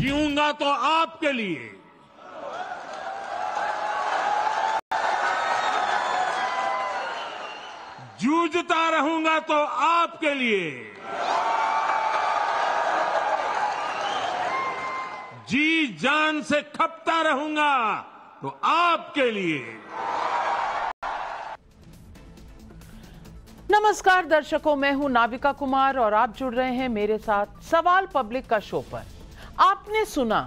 जीऊंगा तो आपके लिए जूझता रहूंगा तो आपके लिए जी जान से खपता रहूंगा तो आपके लिए नमस्कार दर्शकों मैं हूं नाविका कुमार और आप जुड़ रहे हैं मेरे साथ सवाल पब्लिक का शो पर आपने सुना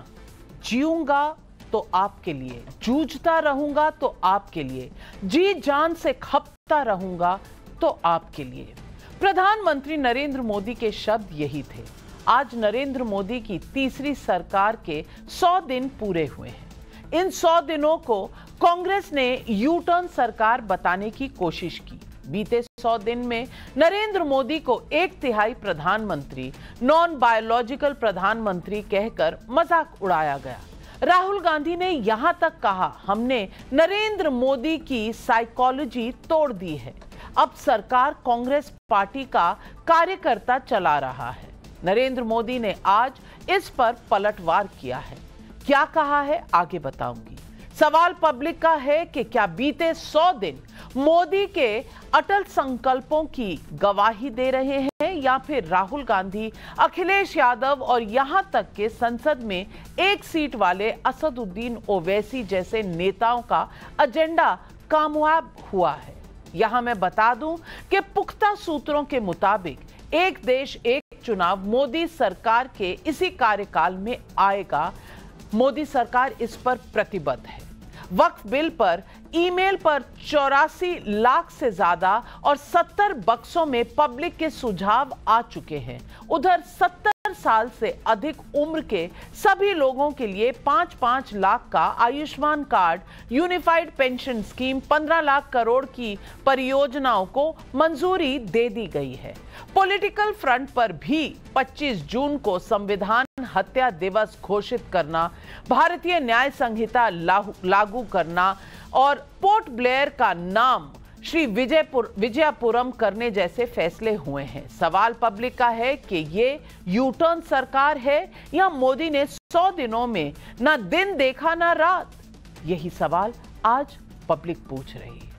जीऊंगा तो आपके लिए जूझता रहूंगा तो आपके लिए जी जान से खपता रहूंगा तो आपके लिए प्रधानमंत्री नरेंद्र मोदी के शब्द यही थे आज नरेंद्र मोदी की तीसरी सरकार के 100 दिन पूरे हुए हैं इन 100 दिनों को कांग्रेस ने यू टर्न सरकार बताने की कोशिश की बीते सौ दिन में नरेंद्र मोदी को एक तिहाई प्रधानमंत्री नॉन बायोलॉजिकल प्रधानमंत्री कहकर मजाक उड़ाया गया राहुल गांधी ने यहां तक कहा हमने नरेंद्र मोदी की साइकोलॉजी तोड़ दी है अब सरकार कांग्रेस पार्टी का कार्यकर्ता चला रहा है नरेंद्र मोदी ने आज इस पर पलटवार किया है क्या कहा है आगे बताऊंगी सवाल पब्लिक का है कि क्या बीते सौ दिन मोदी के अटल संकल्पों की गवाही दे रहे हैं या फिर राहुल गांधी अखिलेश यादव और यहां तक के संसद में एक सीट वाले असदुद्दीन ओवैसी जैसे नेताओं का एजेंडा कामयाब हुआ है यहां मैं बता दूं कि पुख्ता सूत्रों के मुताबिक एक देश एक चुनाव मोदी सरकार के इसी कार्यकाल में आएगा मोदी सरकार इस पर प्रतिबद्ध है वक्फ बिल पर ईमेल पर चौरासी लाख से ज्यादा और सत्तर बक्सों में पब्लिक के सुझाव आ चुके हैं उधर सत्तर साल से अधिक उम्र के सभी लोगों के लिए पांच पांच लाख का Ayushman card unified pension scheme पंद्रह लाख करोड़ की परियोजनाओं को मंजूरी दे दी गई है पॉलिटिकल फ्रंट पर भी 25 जून को संविधान हत्या दिवस घोषित करना भारतीय न्याय संहिता लागू करना और पोर्ट ब्लेयर का नाम श्री विजयपुर विजयपुरम करने जैसे फैसले हुए हैं सवाल पब्लिक का है कि ये यूटर्न सरकार है या मोदी ने सौ दिनों में ना दिन देखा ना रात यही सवाल आज पब्लिक पूछ रही है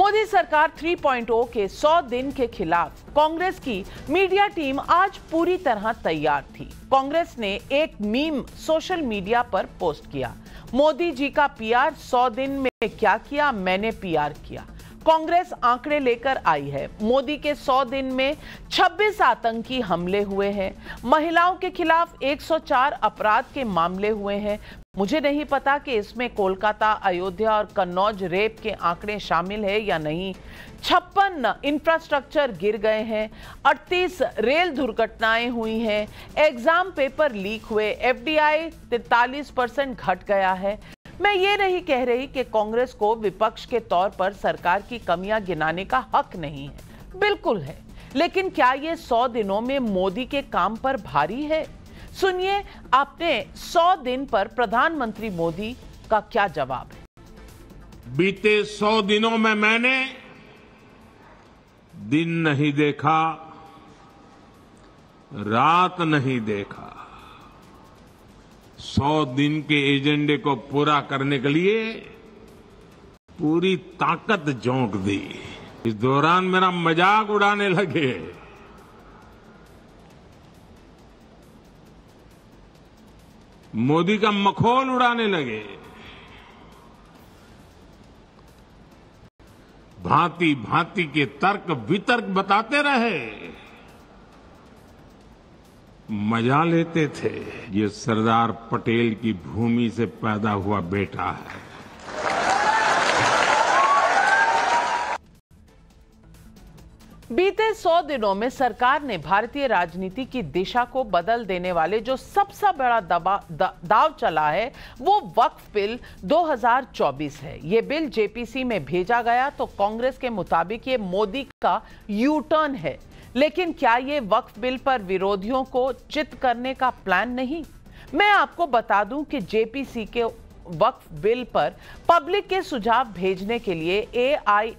मोदी सरकार 3.0 के 100 दिन के खिलाफ कांग्रेस की मीडिया टीम आज पूरी तरह तैयार थी कांग्रेस ने एक मीम सोशल मीडिया पर पोस्ट किया मोदी जी का पीआर 100 दिन में क्या किया मैंने पीआर किया कांग्रेस आंकड़े लेकर आई है मोदी के 100 दिन में 26 आतंकी हमले हुए हैं महिलाओं के खिलाफ 104 अपराध के मामले हुए हैं मुझे नहीं पता कि इसमें कोलकाता अयोध्या और कन्नौज रेप के आंकड़े शामिल है या नहीं छप्पन इंफ्रास्ट्रक्चर गिर गए हैं 38 रेल दुर्घटनाएं हुई हैं एग्जाम पेपर लीक हुए एफडीआई 43 परसेंट घट गया है मैं ये नहीं कह रही कि कांग्रेस को विपक्ष के तौर पर सरकार की कमियां गिनाने का हक नहीं है बिल्कुल है लेकिन क्या ये सौ दिनों में मोदी के काम पर भारी है सुनिए आपने सौ दिन पर प्रधानमंत्री मोदी का क्या जवाब है बीते सौ दिनों में मैंने दिन नहीं देखा रात नहीं देखा सौ दिन के एजेंडे को पूरा करने के लिए पूरी ताकत झोंक दी इस दौरान मेरा मजाक उड़ाने लगे मोदी का मखोल उड़ाने लगे भांति भांति के तर्क वितर्क बताते रहे मजा लेते थे ये सरदार पटेल की भूमि से पैदा हुआ बेटा है बीते सौ दिनों में सरकार ने भारतीय राजनीति की दिशा को बदल देने वाले जो सबसे बड़ा दबा द, दाव चला है वो वक्फ बिल 2024 है ये बिल जेपीसी में भेजा गया तो कांग्रेस के मुताबिक ये मोदी का यू टर्न है लेकिन क्या ये वक्फ बिल पर विरोधियों को चित करने का प्लान नहीं मैं आपको बता दूं कि जेपीसी के वक्फ बिल पर पब्लिक के सुझाव भेजने के लिए ए आई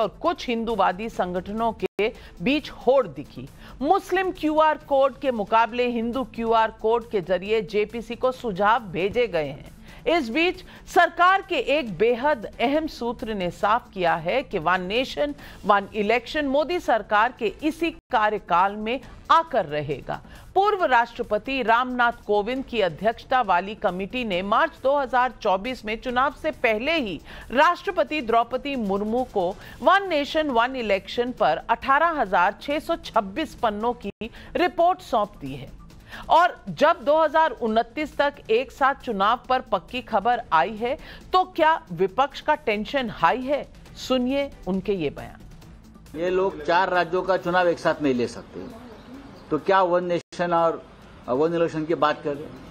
और कुछ हिंदूवादी संगठनों के बीच होड़ दिखी मुस्लिम क्यूआर कोड के मुकाबले हिंदू क्यूआर कोड के जरिए जेपीसी को सुझाव भेजे गए हैं इस बीच सरकार के एक बेहद अहम सूत्र ने साफ किया है कि one nation one election Modi सरकार के इसी कार्यकाल में आकर रहेगा पूर्व राष्ट्रपति रामनाथ कोविंद की अध्यक्षता वाली कमेटी ने मार्च 2024 में चुनाव से पहले ही राष्ट्रपति द्रौपदी मुर्मू को वन नेशन वन इलेक्शन पर 18,626 पन्नों की रिपोर्ट सौंप दी है और जब दो तक एक साथ चुनाव पर पक्की खबर आई है तो क्या विपक्ष का टेंशन हाई है सुनिए उनके ये बयान ये लोग चार राज्यों का चुनाव एक साथ नहीं ले सकते तो क्या वन नेशन और वन इलेक्शन की बात कर रहे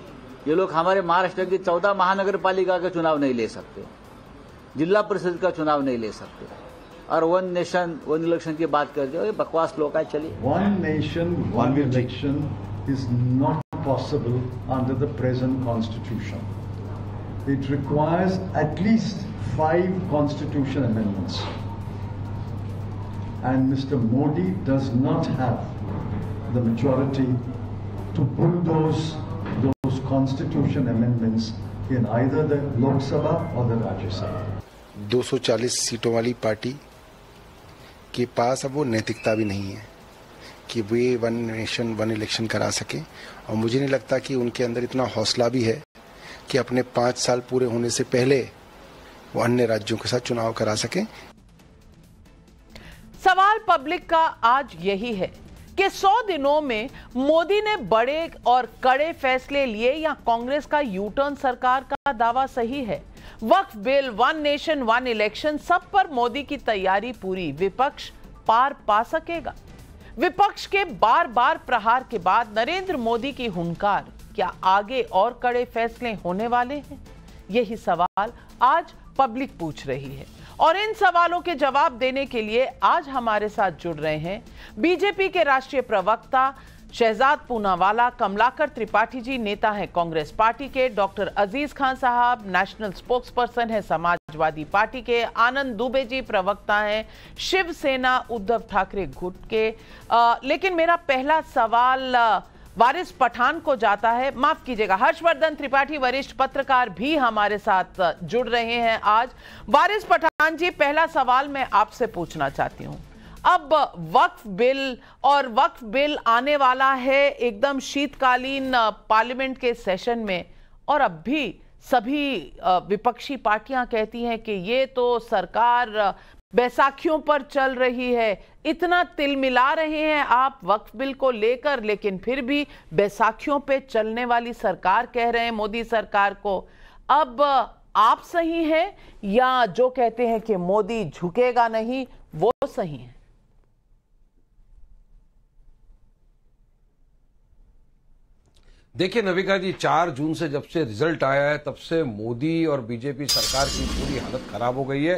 ये लोग हमारे महाराष्ट्र की चौदह महानगर पालिका का चुनाव नहीं ले सकते जिला परिषद का चुनाव नहीं ले सकते और वन नेशन वन इलेक्शन की बात कर रहे हो ये बकवास लोग है चलिए one nation one election is not possible under the present constitution. It requires at least five constitution amendments. And Mr. Modi does not have the majority to bulldoze those constitution amendments in either the Lok Sabha or the Rajya Sabha. 240 सीटों वाली party के पास अब वो नैतिकता भी नहीं है कि वे वन नेशन वन इलेक्शन करा सकें और मुझे नहीं लगता कि उनके अंदर इतना हौसला भी है कि अपने पांच साल पूरे होने से पहले वो अन्य राज्यों के साथ चुनाव करा सकें सवाल पब्लिक का आज यही है कि 100 दिनों में मोदी ने बड़े और कड़े फैसले लिए या कांग्रेस का यूटर्न सरकार का दावा सही है Waqf bill one nation one election सब पर मोदी की तैयारी पूरी विपक्ष पार पा सकेगा विपक्ष के बार बार प्रहार के बाद नरेंद्र मोदी की हुंकार क्या आगे और कड़े फैसले होने वाले हैं यही सवाल आज पब्लिक पूछ रही है और इन सवालों के जवाब देने के लिए आज हमारे साथ जुड़ रहे हैं बीजेपी के राष्ट्रीय प्रवक्ता शहजाद पूनावाला कमलाकर त्रिपाठी जी नेता हैं कांग्रेस पार्टी के doctor Aziz Khan sahab national spokes person है समाज समाजवादी पार्टी के आनंद दुबे जी प्रवक्ता हैं शिवसेना उद्धव ठाकरे गुट के आ, लेकिन मेरा पहला सवाल वारिस पठान को जाता है माफ कीजिएगा हर्षवर्धन त्रिपाठी वरिष्ठ पत्रकार भी हमारे साथ जुड़ रहे हैं आज वारिस पठान जी पहला सवाल मैं आपसे पूछना चाहती हूँ अब वक्फ बिल और वक्फ बिल आने वाला है एकदम शीतकालीन पार्लियामेंट के सेशन में और अब भी सभी विपक्षी पार्टियां कहती हैं कि ये तो सरकार बैसाखियों पर चल रही है इतना तिल मिला रहे हैं आप वक्फ बिल को लेकर लेकिन फिर भी बैसाखियों पे चलने वाली सरकार कह रहे हैं मोदी सरकार को अब आप सही हैं या जो कहते हैं कि मोदी झुकेगा नहीं वो सही है देखिए नविका जी चार जून से जब से रिजल्ट आया है तब से मोदी और बीजेपी सरकार की पूरी हालत खराब हो गई है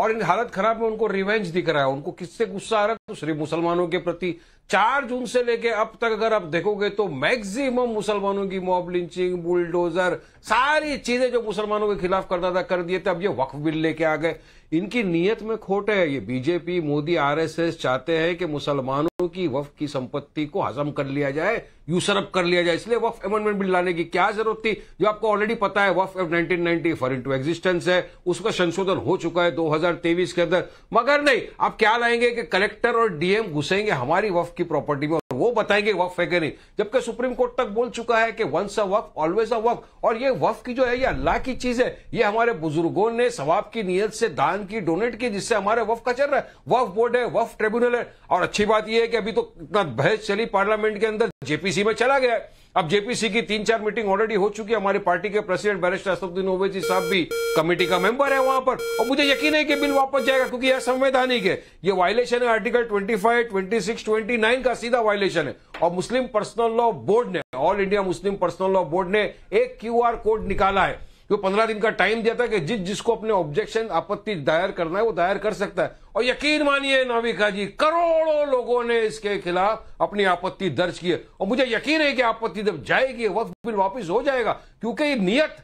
और इन हालत खराब में उनको रिवेंज दिख रहा है उनको किससे गुस्सा आ रहा है तो श्री मुसलमानों के प्रति चार जून से लेके अब तक अगर आप देखोगे तो मैक्सिमम मुसलमानों की मॉब लिंचिंग बुलडोजर सारी चीजें जो मुसलमानों के खिलाफ करता था कर दिए थे अब ये वक्फ बिल लेके आ गए इनकी नीयत में खोट है ये बीजेपी मोदी आरएसएस चाहते हैं कि मुसलमानों की वक्फ की संपत्ति को हजम कर लिया जाए यूसरअप कर लिया जाए इसलिए वक्फ अमेंडमेंट बिल लाने की क्या जरूरत थी जो आपको ऑलरेडी पता है Waqf nineteen ninety four into existence है उसका संशोधन हो चुका है दो के अंदर मगर नहीं आप क्या लाएंगे कि कलेक्टर और डीएम घुसेंगे हमारी वफ की प्रॉपर्टी में और वो बताएंगे वक्फ है कि नहीं जबकि सुप्रीम कोर्ट तक बोल चुका है कि once a Waqf always a वक्फ और ये वक्फ की जो है ये अल्लाह की चीज है ये हमारे बुजुर्गों ने सवाब की नीयत से दान की डोनेट की जिससे हमारे वफ का चल रहा है वफ बोर्ड है वफ ट्रिब्यूनल है और अच्छी बात यह है कि अभी तो इतना बहस चली पार्लियामेंट के अंदर जेपीसी में चला गया है अब जेपीसी की तीन चार मीटिंग ऑलरेडी हो चुकी है हमारी पार्टी के प्रेसिडेंट बैरिस्टर असदुद्दीन ओवैसी साहब भी कमेटी का मेंबर है वहां पर और मुझे यकीन है कि बिल वापस जाएगा क्योंकि यह संवैधानिक है यह वायलेशन है आर्टिकल 25, 26, 29 का सीधा वायलेशन है और मुस्लिम पर्सनल लॉ बोर्ड ने all India Muslim personal law board ने एक क्यू कोड निकाला है वो पंद्रह दिन का टाइम दिया था कि जिस जिसको अपने ऑब्जेक्शन आपत्ति दायर करना है वो दायर कर सकता है और यकीन मानिए नाविका जी करोड़ों लोगों ने इसके खिलाफ अपनी आपत्ति दर्ज की है और मुझे यकीन है कि आपत्ति जब जाएगी वक्त बिल वापिस हो जाएगा क्योंकि नियत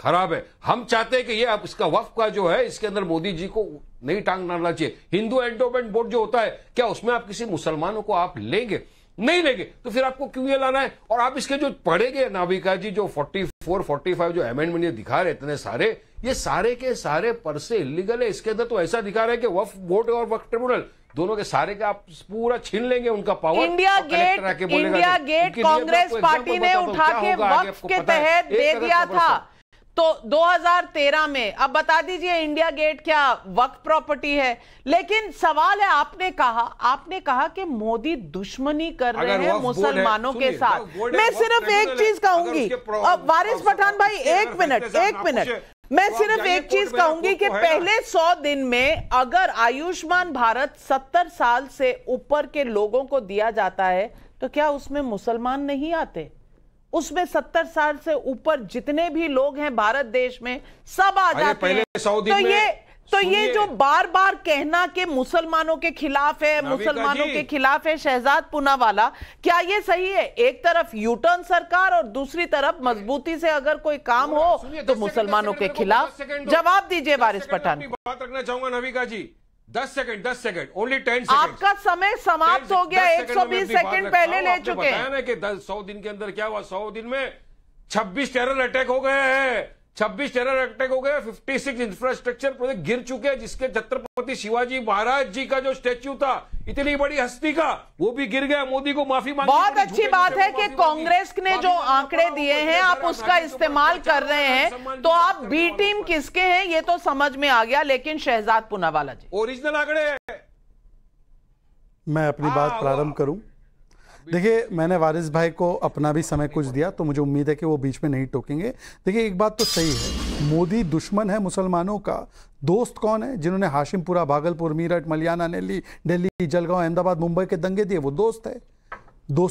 खराब है हम चाहते हैं कि ये इसका वफ का जो है इसके अंदर मोदी जी को नहीं टांग डालना चाहिए हिंदू एंटोमेंट बोर्ड जो होता है क्या उसमें आप किसी मुसलमानों को आप लेंगे नहीं लेंगे तो फिर आपको क्यों ये लाना है और आप इसके जो पढ़ेंगे नाविका जी जो फोर्टी 445 जो अमेंडमेंट ये दिखा रहे इतने सारे ये सारे के सारे पर से इलीगल है इसके अंदर तो ऐसा दिखा रहा है कि वफ बोर्ड और वक्त ट्रिब्यूनल दोनों के सारे का आप पूरा छीन लेंगे उनका power India gate India gate Congress party ने उठा के वक्त के तहत दे दिया था तो 2013 में अब बता दीजिए इंडिया गेट क्या वक्त प्रॉपर्टी है लेकिन सवाल है आपने कहा आपने कहा कि मोदी दुश्मनी कर रहे हैं मुसलमानों है, के साथ मैं तो सिर्फ एक चीज कहूंगी वारिस पठान भाई एक मिनट एक मिनट मैं सिर्फ एक चीज कहूंगी कि पहले सौ दिन में अगर आयुष्मान भारत सत्तर साल से ऊपर के लोगों को दिया जाता है तो क्या उसमें मुसलमान नहीं आते उसमें सत्तर साल से ऊपर जितने भी लोग हैं भारत देश में सब आ जाते पहले हैं तो ये तो ये जो बार बार कहना कि मुसलमानों के खिलाफ है मुसलमानों के खिलाफ है शहजाद वाला क्या ये सही है एक तरफ यूटर्न सरकार और दूसरी तरफ मजबूती से अगर कोई काम हो तो मुसलमानों के खिलाफ जवाब दीजिए वारिस पठान बात रखना चाहूंगा नविका जी दस सेकंड दस सेकंड ओनली टेन आपका समय समाप्त हो गया एक सौ बीस सेकंड पहले हाँ, ले चुके हैं कि सौ दिन के अंदर क्या हुआ सौ दिन में छब्बीस टेरर अटैक हो गए हैं छब्बीस टेरर अटैक हो गया 56 इंफ्रास्ट्रक्चर प्रोजेक्ट गिर चुके हैं जिसके छत्रपति शिवाजी महाराज जी का जो स्टेच्यू था इतनी बड़ी हस्ती का वो भी गिर गया मोदी को माफी मांगी बहुत अच्छी बात है कि कांग्रेस ने जो आंकड़े दिए हैं आप उसका इस्तेमाल कर रहे हैं तो आप बी टीम किसके हैं ये तो समझ में आ गया लेकिन शहजाद पुनावाला जी ओरिजिनल आंकड़े मैं अपनी बात हाँ, प्रारंभ करूं देखिए मैंने वारिस भाई को अपना भी समय कुछ दिया तो मुझे उम्मीद है कि वो बीच में नहीं टोकेंगे देखिए एक बात तो सही है मोदी दुश्मन है मुसलमानों का दोस्त कौन है जिन्होंने हाशिमपुरा भागलपुर मीरठ मलियाना नेली दिल्ली जलगांव अहमदाबाद मुंबई के दंगे दिए वो दोस्त है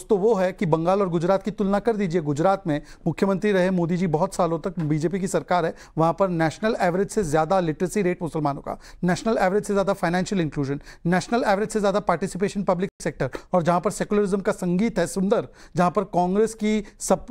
तो वो है कि बंगाल और गुजरात की तुलना कर दीजिए गुजरात में मुख्यमंत्री रहे मोदी जी बहुत सालों तक बीजेपी की सरकार है वहाँ पर नेशनल एवरेज से ज़्यादा लिटरेसी रेट मुसलमानों का नेशनल एवरेज से ज़्यादा फाइनेंशियल इंक्लूजन नेशनल एवरेज से ज़्यादा पार्टिसिपेशन पब्लिक सेक्टर और जहां पर सेकुलरिज्म का संगीत है सुंदर जहां पर कांग्रेस की सब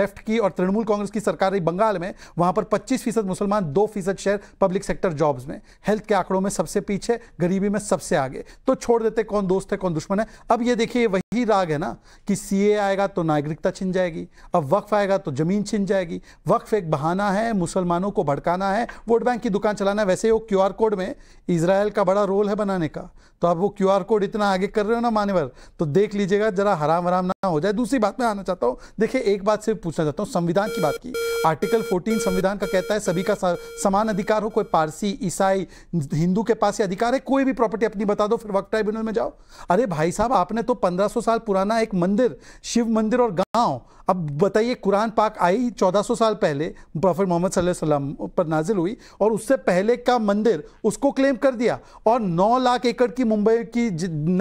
लेफ्ट की और तृणमूल कांग्रेस की सरकार रही बंगाल में वहां पर 25 फीसद मुसलमान 2 फीसद शेयर पब्लिक सेक्टर जॉब्स में हेल्थ के आंकड़ों में सबसे पीछे गरीबी में सबसे आगे तो छोड़ देते कौन दोस्त है कौन दुश्मन है अब ये देखिए वही राग है ना कि सी आएगा तो नागरिकता छिन जाएगी अब वक्फ आएगा तो जमीन छिन जाएगी वक्फ एक बहाना है मुसलमानों को भड़काना है वोट बैंक की दुकान चलाना है वैसे वो क्यू कोड में इसराइल का बड़ा रोल है बनाने का तो आप वो क्यू कोड इतना आगे कर रहे हो ना मान्यवर तो देख लीजिएगा जरा हराम हराम हो जाए दूसरी बात में आना चाहता हूँ देखिए एक बात से पूछना चाहता हूँ संविधान की बात की आर्टिकल 14 संविधान का कहता है सभी का समान अधिकार हो कोई पारसी ईसाई हिंदू के पास ये अधिकार है कोई भी प्रॉपर्टी अपनी बता दो फिर वक्त ट्राइब्यूनल में जाओ अरे भाई साहब आपने तो 1500 साल पुराना एक मंदिर शिव मंदिर और गांव अब बताइए कुरान पाक आई 1400 साल पहले प्रॉफिट मोहम्मद सल्लम पर नाजिल हुई और उससे पहले का मंदिर उसको क्लेम कर दिया और 9 लाख एकड़ की मुंबई की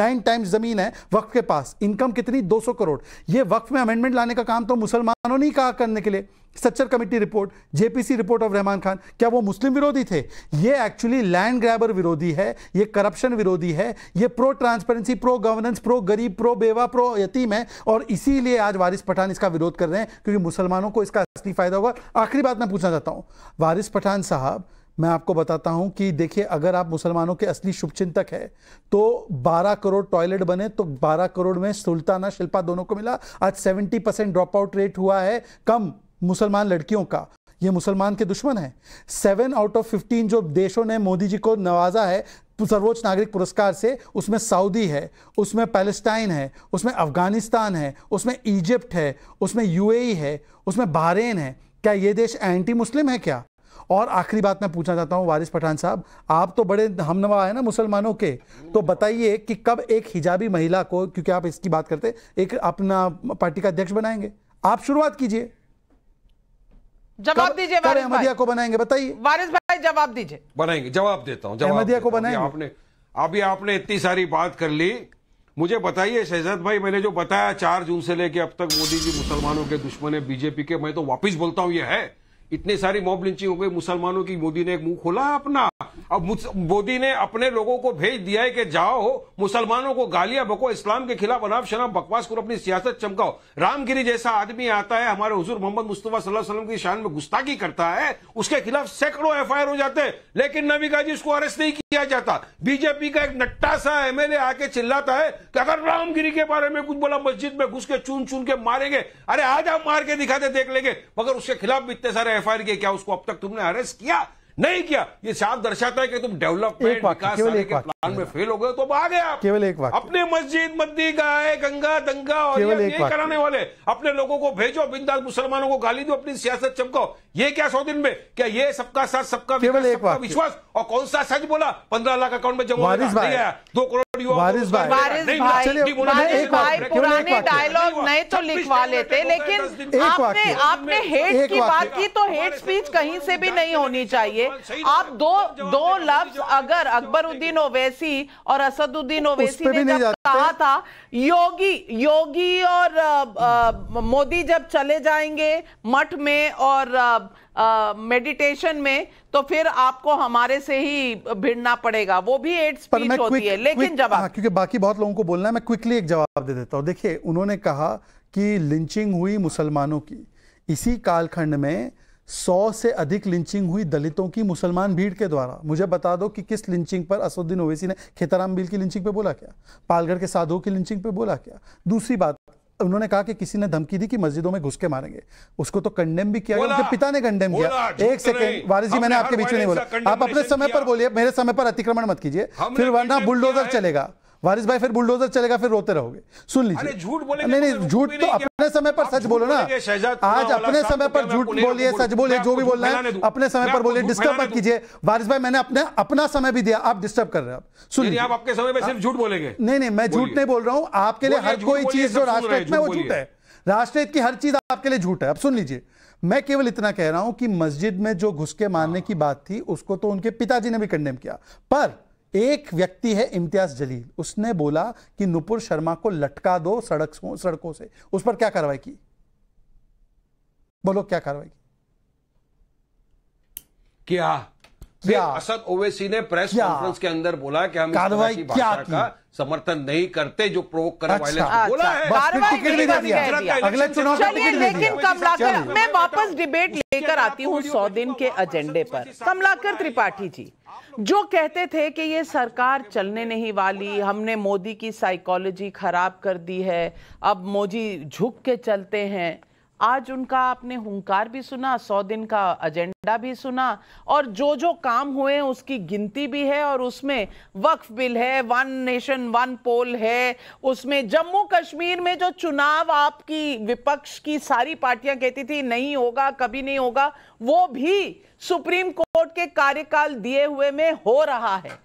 नाइन टाइम्स जमीन है वक्त के पास इनकम कितनी 200 करोड़ करोड़ ये वक्त में अमेंडमेंट लाने का काम तो मुसलमानों ने कहा करने के लिए Sachar committee report JPC report of Rahman Khan क्या वो मुस्लिम विरोधी थे ये एक्चुअली लैंड ग्रैबर विरोधी है ये करप्शन विरोधी है ये pro transparency pro governance pro गरीब प्रो बेवा प्रो यतीम है और इसीलिए आज वारिस पठान इसका विरोध कर रहे हैं क्योंकि मुसलमानों को इसका असली फायदा होगा आखिरी बात मैं पूछना चाहता हूँ वारिस पठान साहब मैं आपको बताता हूं कि देखिए अगर आप मुसलमानों के असली शुभचिंतक है तो 12 करोड़ टॉयलेट बने तो 12 करोड़ में सुल्ताना शिल्पा दोनों को मिला आज 70 परसेंट ड्रॉप आउट रेट हुआ है कम मुसलमान लड़कियों का ये मुसलमान के दुश्मन है सेवन आउट ऑफ फिफ्टीन जो देशों ने मोदी जी को नवाजा है सर्वोच्च नागरिक पुरस्कार से उसमें सऊदी है उसमें पैलेस्टाइन है उसमें अफगानिस्तान है उसमें इजिप्ट है उसमें यूएई है उसमें बहरेन है क्या ये देश एंटी मुस्लिम है क्या और आखिरी बात मैं पूछना चाहता हूँ वारिस पठान साहब आप तो बड़े हमनवा हैं ना मुसलमानों के तो बताइए कि कब एक हिजाबी महिला को क्योंकि आप इसकी बात करते एक अपना पार्टी का अध्यक्ष बनाएंगे आप शुरुआत कीजिए जवाब दीजिए अहमदिया को बनाएंगे बताइए वारिस भाई जवाब दीजिए बनाएंगे जवाब देता हूँ अहमदिया को बनाएंगे आपने अभी आपने इतनी सारी बात कर ली मुझे बताइए शहजाद भाई मैंने जो बताया चार जून से लेके अब तक मोदी जी मुसलमानों के दुश्मन है बीजेपी के मैं तो वापिस बोलता हूँ ये है इतनी सारी मॉब लिंचिंग हो गई मुसलमानों की मोदी ने एक मुंह खोला अपना अब मोदी ने अपने लोगों को भेज दिया है कि जाओ मुसलमानों को गालियां बको इस्लाम के खिलाफ अनाप शनाप बकवास करो अपनी सियासत चमकाओ रामगिरी जैसा आदमी आता है हमारे हजूर मोहम्मद मुस्तफा सल्लल्लाहु अलैहि वसल्लम की शान में गुस्ताखी करता है उसके खिलाफ सैकड़ों एफ हो जाते हैं लेकिन नबी गाजी उसको अरेस्ट नहीं किया जाता बीजेपी का एक नट्टा सा एमएलए आके चिल्लाता है कि अगर रामगिरी के बारे में कुछ बोला मस्जिद में घुस के चुन चुन के मारेंगे अरे आज आप मार के दिखाते देख लेंगे मगर उसके खिलाफ भी इतने सारे एफआईआर किया क्या उसको अब तक तुमने अरेस्ट किया नहीं किया ये साफ दर्शाता है कि तुम डेवलपमेंट विकास के प्लान में फेल हो गए तो आ गया केवल एक बात अपने मस्जिद मद्दी गाय गंगा दंगा और ये, कराने वाले अपने लोगों को भेजो बिंदास मुसलमानों को गाली दो अपनी सियासत चमको ये क्या सौ दिन में क्या ये सबका साथ सबका विश्वास और कौन सा सच बोला पंद्रह लाख अकाउंट में जमा दो करोड़ वारिस भाई वारिस भाई वारिस भाई पुराने डायलॉग नए तो लिखवा लेते लेकिन आपने आपने हेट की बात की तो हेट स्पीच तो कहीं से भी नहीं होनी चाहिए आप दो दो लफ्ज अगर अकबरुद्दीन ओवैसी और असदुद्दीन तो ओवैसी ने जब कहा था योगी योगी और मोदी जब चले जाएंगे मठ में और मेडिटेशन में तो फिर आपको हमारे से ही भिड़ना पड़ेगा वो भी एड स्पीच होती quick, है लेकिन जवाब हाँ, क्योंकि बाकी बहुत लोगों को बोलना है मैं क्विकली एक जवाब दे देता हूँ देखिए उन्होंने कहा कि लिंचिंग हुई मुसलमानों की इसी कालखंड में सौ से अधिक लिंचिंग हुई दलितों की मुसलमान भीड़ के द्वारा मुझे बता दो कि किस लिंचिंग पर असुद्दीन ओवैसी ने खेताराम बिल की लिंचिंग पे बोला क्या पालगढ़ के साधुओं की लिंचिंग पे बोला क्या दूसरी बात तो उन्होंने कहा कि किसी ने धमकी दी कि मस्जिदों में घुस के मारेंगे उसको तो कंडेम भी किया उनके पिता ने कंडेम किया एक सेकेंड तो वारिस जी मैंने आपके बीच में नहीं बोला आप अपने समय पर बोलिए मेरे समय पर अतिक्रमण मत कीजिए फिर वरना बुलडोजर चलेगा वारिस भाई फिर बुलडोजर चलेगा फिर रोते रहोगे सुन लीजिए झूठ बोले नहीं नहीं तो झूठ तो, तो अपने समय पर सच बोलो ना आज अपने समय पर झूठ बोलिए सच बोलिए जो भी बोलना है अपने समय पर बोलिए डिस्टर्ब मत कीजिए वारिस भाई मैंने अपने अपना समय भी दिया आप डिस्टर्ब कर रहे हो आप सुन आप आपके समय में सिर्फ झूठ बोलेंगे नहीं नहीं मैं झूठ नहीं बोल रहा हूँ आपके लिए हर कोई चीज जो राष्ट्र में वो झूठ है राष्ट्र की हर चीज आपके लिए झूठ है अब सुन लीजिए मैं केवल इतना कह रहा हूं कि मस्जिद में जो घुसके मारने की बात थी उसको तो उनके पिताजी ने भी कंडेम किया पर एक व्यक्ति है इम्तियाज जलील उसने बोला कि नुपुर शर्मा को लटका दो सड़क सड़कों से उस पर क्या कार्रवाई की बोलो क्या कार्रवाई की क्या क्या असद ओवैसी ने प्रेस कॉन्फ्रेंस के अंदर बोला कि हम कार्रवाई क्या की समर्थन नहीं करते जो प्रोवोक कर अच्छा। अच्छा। लेकिन कमलाकर मैं वापस डिबेट लेकर आती हूँ सौ दिन के एजेंडे पर कमलाकर त्रिपाठी जी जो कहते थे कि ये सरकार चलने नहीं वाली हमने मोदी की साइकोलॉजी खराब कर दी है अब मोदी झुक के चलते हैं आज उनका आपने हुंकार भी सुना सौ दिन का एजेंडा भी सुना और जो जो काम हुए उसकी गिनती भी है और उसमें वक्फ बिल है वन नेशन वन पोल है उसमें जम्मू कश्मीर में जो चुनाव आपकी विपक्ष की सारी पार्टियां कहती थी नहीं होगा कभी नहीं होगा वो भी सुप्रीम कोर्ट के कार्यकाल दिए हुए में हो रहा है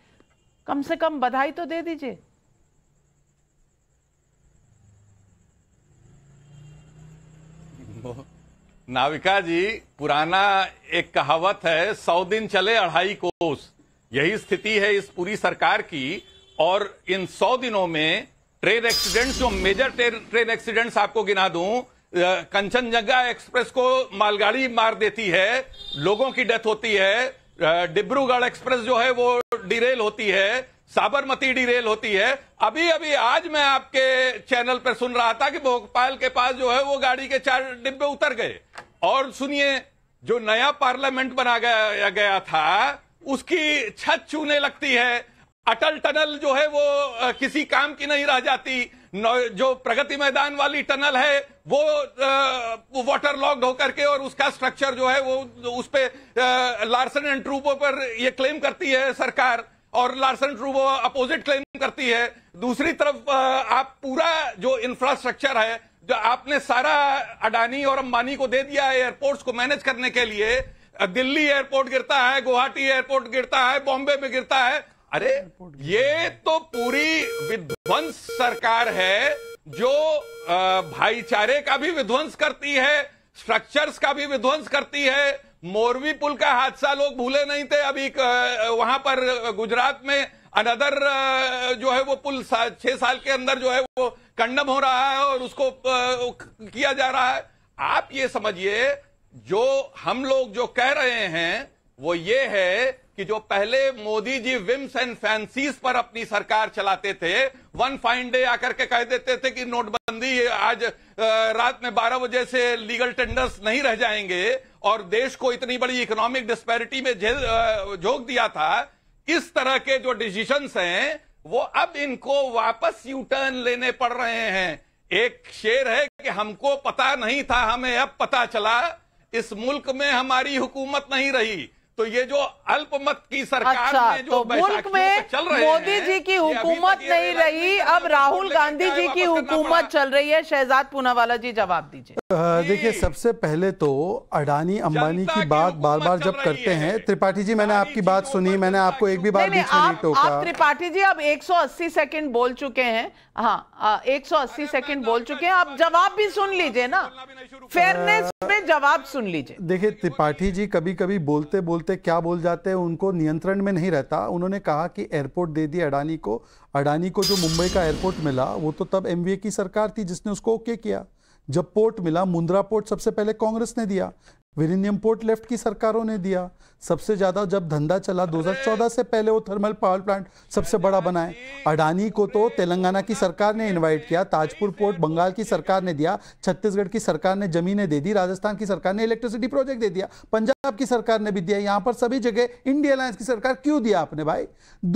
कम से कम बधाई तो दे दीजिए नाविका जी पुराना एक कहावत है सौ दिन चले अढ़ाई कोस यही स्थिति है इस पूरी सरकार की और इन सौ दिनों में ट्रेन एक्सीडेंट जो मेजर ट्रेन एक्सीडेंट्स आपको गिना दूं कंचनजंगा एक्सप्रेस को मालगाड़ी मार देती है लोगों की डेथ होती है डिब्रूगढ़ एक्सप्रेस जो है वो डिरेल होती है साबरमती डी रेल होती है अभी अभी आज मैं आपके चैनल पर सुन रहा था कि भोपाल के पास जो है वो गाड़ी के चार डिब्बे उतर गए और सुनिए जो नया पार्लियामेंट बना गया, गया था उसकी छत छूने लगती है अटल टनल जो है वो किसी काम की नहीं रह जाती जो प्रगति मैदान वाली टनल है वो, वो वाटर लॉक्ड होकर के और उसका स्ट्रक्चर जो है वो उस पर लार्सन एंड ट्रूपो पर ये क्लेम करती है सरकार और लार्सन ट्रूबो अपोजिट क्लेम करती है दूसरी तरफ आप पूरा जो इंफ्रास्ट्रक्चर है जो आपने सारा अडानी और अंबानी को दे दिया है एयरपोर्ट्स को मैनेज करने के लिए दिल्ली एयरपोर्ट गिरता है गुवाहाटी एयरपोर्ट गिरता है बॉम्बे में गिरता है अरे ये तो पूरी विध्वंस सरकार है जो भाईचारे का भी विध्वंस करती है स्ट्रक्चर्स का भी विध्वंस करती है मोरवी पुल का हादसा लोग भूले नहीं थे अभी वहां पर गुजरात में अनदर जो है वो पुल सा, छह साल के अंदर जो है वो कंडम हो रहा है और उसको किया जा रहा है आप ये समझिए जो हम लोग जो कह रहे हैं वो ये है कि जो पहले Modi ji whims and fancies पर अपनी सरकार चलाते थे वन फाइन डे आकर के कह देते थे कि नोटबंदी आज रात में 12 बजे से लीगल टेंडर्स नहीं रह जाएंगे और देश को इतनी बड़ी इकोनॉमिक डिस्पैरिटी में झोंक दिया था इस तरह के जो डिसीजन हैं वो अब इनको वापस यू टर्न लेने पड़ रहे हैं एक शेर है कि हमको पता नहीं था हमें अब पता चला इस मुल्क में हमारी हुकूमत नहीं रही तो ये जो अल्पमत की सरकार अच्छा, में जो तो मुल्क में चल रहे मोदी जी की हुकूमत नहीं रही अब राहुल गांधी जी की हुकूमत चल रही है शहजाद पूनावाला जी जवाब दीजिए देखिए सबसे पहले तो अडानी अंबानी की बात बार बार जब करते हैं त्रिपाठी जी मैंने आपकी बात सुनी मैंने आपको एक भी बात नहीं त्रिपाठी जी अब 180 सेकंड बोल चुके हैं हाँ एक सौ सेकंड बोल चुके हैं आप जवाब भी सुन लीजिए ना फेयरनेस में जवाब सुन लीजिए देखिए त्रिपाठी जी कभी कभी बोलते बोलते बोलते क्या बोल जाते हैं उनको नियंत्रण में नहीं रहता उन्होंने कहा कि एयरपोर्ट दे दिया अडानी को अडानी को जो मुंबई का एयरपोर्ट मिला वो तो तब एम की सरकार थी जिसने उसको ओके किया जब पोर्ट मिला मुंद्रा पोर्ट सबसे पहले कांग्रेस ने दिया विरिनियम पोर्ट लेफ्ट की सरकारों ने दिया सबसे ज्यादा जब धंधा चला 2014 से पहले वो थर्मल पावर प्लांट सबसे बड़ा बनाए अडानी को तो तेलंगाना की सरकार ने इनवाइट किया ताजपुर पोर्ट बंगाल की सरकार ने दिया छत्तीसगढ़ की सरकार ने जमीनें दे दी राजस्थान की सरकार ने इलेक्ट्रिसिटी प्रोजेक्ट दे दिया पंजाब की सरकार ने भी दिया यहां पर सभी जगह इंडिया अलायंस की सरकार क्यों दिया आपने भाई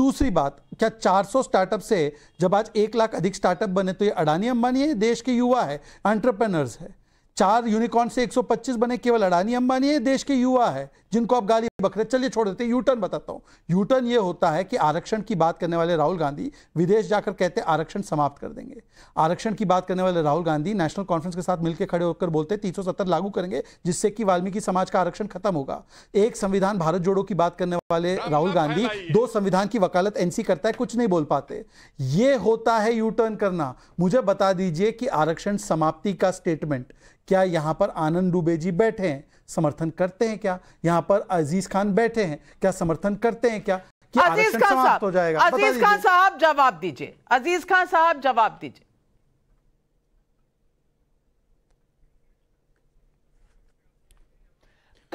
दूसरी बात क्या चार स्टार्टअप से जब आज एक लाख अधिक स्टार्टअप बने तो ये अडानी अंबानी है देश के युवा है एंटरप्रेनर्स है चार यूनिकॉर्न से 125 बने केवल अडानी अंबानी है देश के युवा है जिनको आप गाली बकरे चलिए छोड़ देते यू टर्न बताता हूं यू टर्न ये होता है कि आरक्षण की बात करने वाले राहुल गांधी विदेश जाकर कहते आरक्षण समाप्त कर देंगे आरक्षण की बात करने वाले राहुल गांधी नेशनल कॉन्फ्रेंस के साथ मिलकर खड़े होकर बोलते तीन लागू करेंगे जिससे कि वाल्मीकि समाज का आरक्षण खत्म होगा एक संविधान भारत जोड़ो की बात करने वाले राहुल गांधी दो संविधान की वकालत एनसी करता है कुछ नहीं बोल पाते ये होता है यू टर्न करना मुझे बता दीजिए कि आरक्षण समाप्ति का स्टेटमेंट क्या यहाँ पर आनंद डुबे जी बैठे हैं समर्थन करते हैं क्या यहाँ पर अजीज खान बैठे हैं क्या समर्थन करते हैं क्या कि अजीज खान साहब हो जाएगा अजीज खान साहब जवाब दीजिए अजीज खान साहब जवाब दीजिए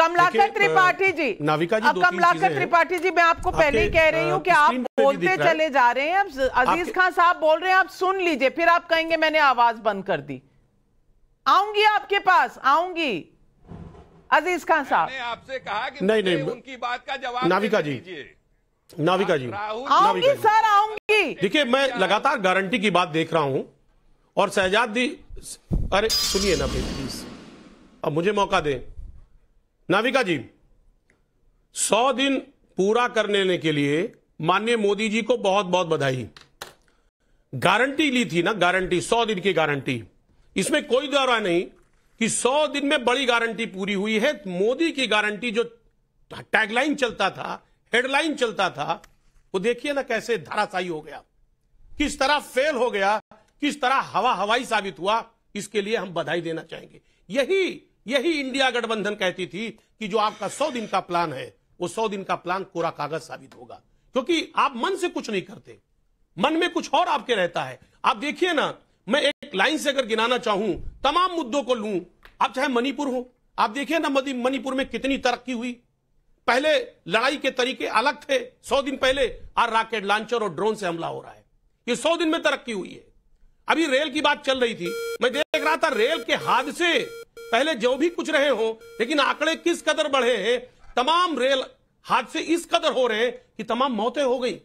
कमलाकर त्रिपाठी जी नाविका जी कमलाकर त्रिपाठी जी मैं आपको पहले ही कह रही हूँ कि आप बोलते चले जा रहे हैं अब अजीज खान साहब बोल रहे हैं आप सुन लीजिए फिर आप कहेंगे मैंने आवाज बंद कर दी आऊंगी आपके पास आऊंगी अजीज खान साहब ने आपसे कहा कि नहीं नहीं उनकी बात का जवाब नाविका जी नाविका जी आऊंगी सर आऊंगी देखिए मैं लगातार गारंटी की बात देख रहा हूं और सहजाद दी अरे सुनिए ना प्लीज अब मुझे मौका दे नाविका जी सौ दिन पूरा करने के लिए माननीय मोदी जी को बहुत बहुत बधाई गारंटी ली थी ना गारंटी सौ दिन की गारंटी इसमें कोई दौरा नहीं कि 100 दिन में बड़ी गारंटी पूरी हुई है मोदी की गारंटी जो टैगलाइन चलता था हेडलाइन चलता था वो देखिए ना कैसे धराशाई हो गया किस तरह फेल हो गया किस तरह हवा हवाई साबित हुआ इसके लिए हम बधाई देना चाहेंगे यही यही इंडिया गठबंधन कहती थी कि जो आपका सौ दिन का प्लान है वो सौ दिन का प्लान कोरा कागज साबित होगा क्योंकि आप मन से कुछ नहीं करते मन में कुछ और आपके रहता है आप देखिए ना मैं एक लाइन से अगर गिनाना चाहूं तमाम मुद्दों को लूं आप चाहे मणिपुर हो आप देखिए ना मणिपुर में कितनी तरक्की हुई पहले लड़ाई के तरीके अलग थे सौ दिन पहले आज रॉकेट लॉन्चर और ड्रोन से हमला हो रहा है ये सौ दिन में तरक्की हुई है अभी रेल की बात चल रही थी मैं देख रहा था रेल के हादसे पहले जो भी कुछ रहे हो लेकिन आंकड़े किस कदर बढ़े हैं तमाम रेल हादसे इस कदर हो रहे हैं कि तमाम मौतें हो गई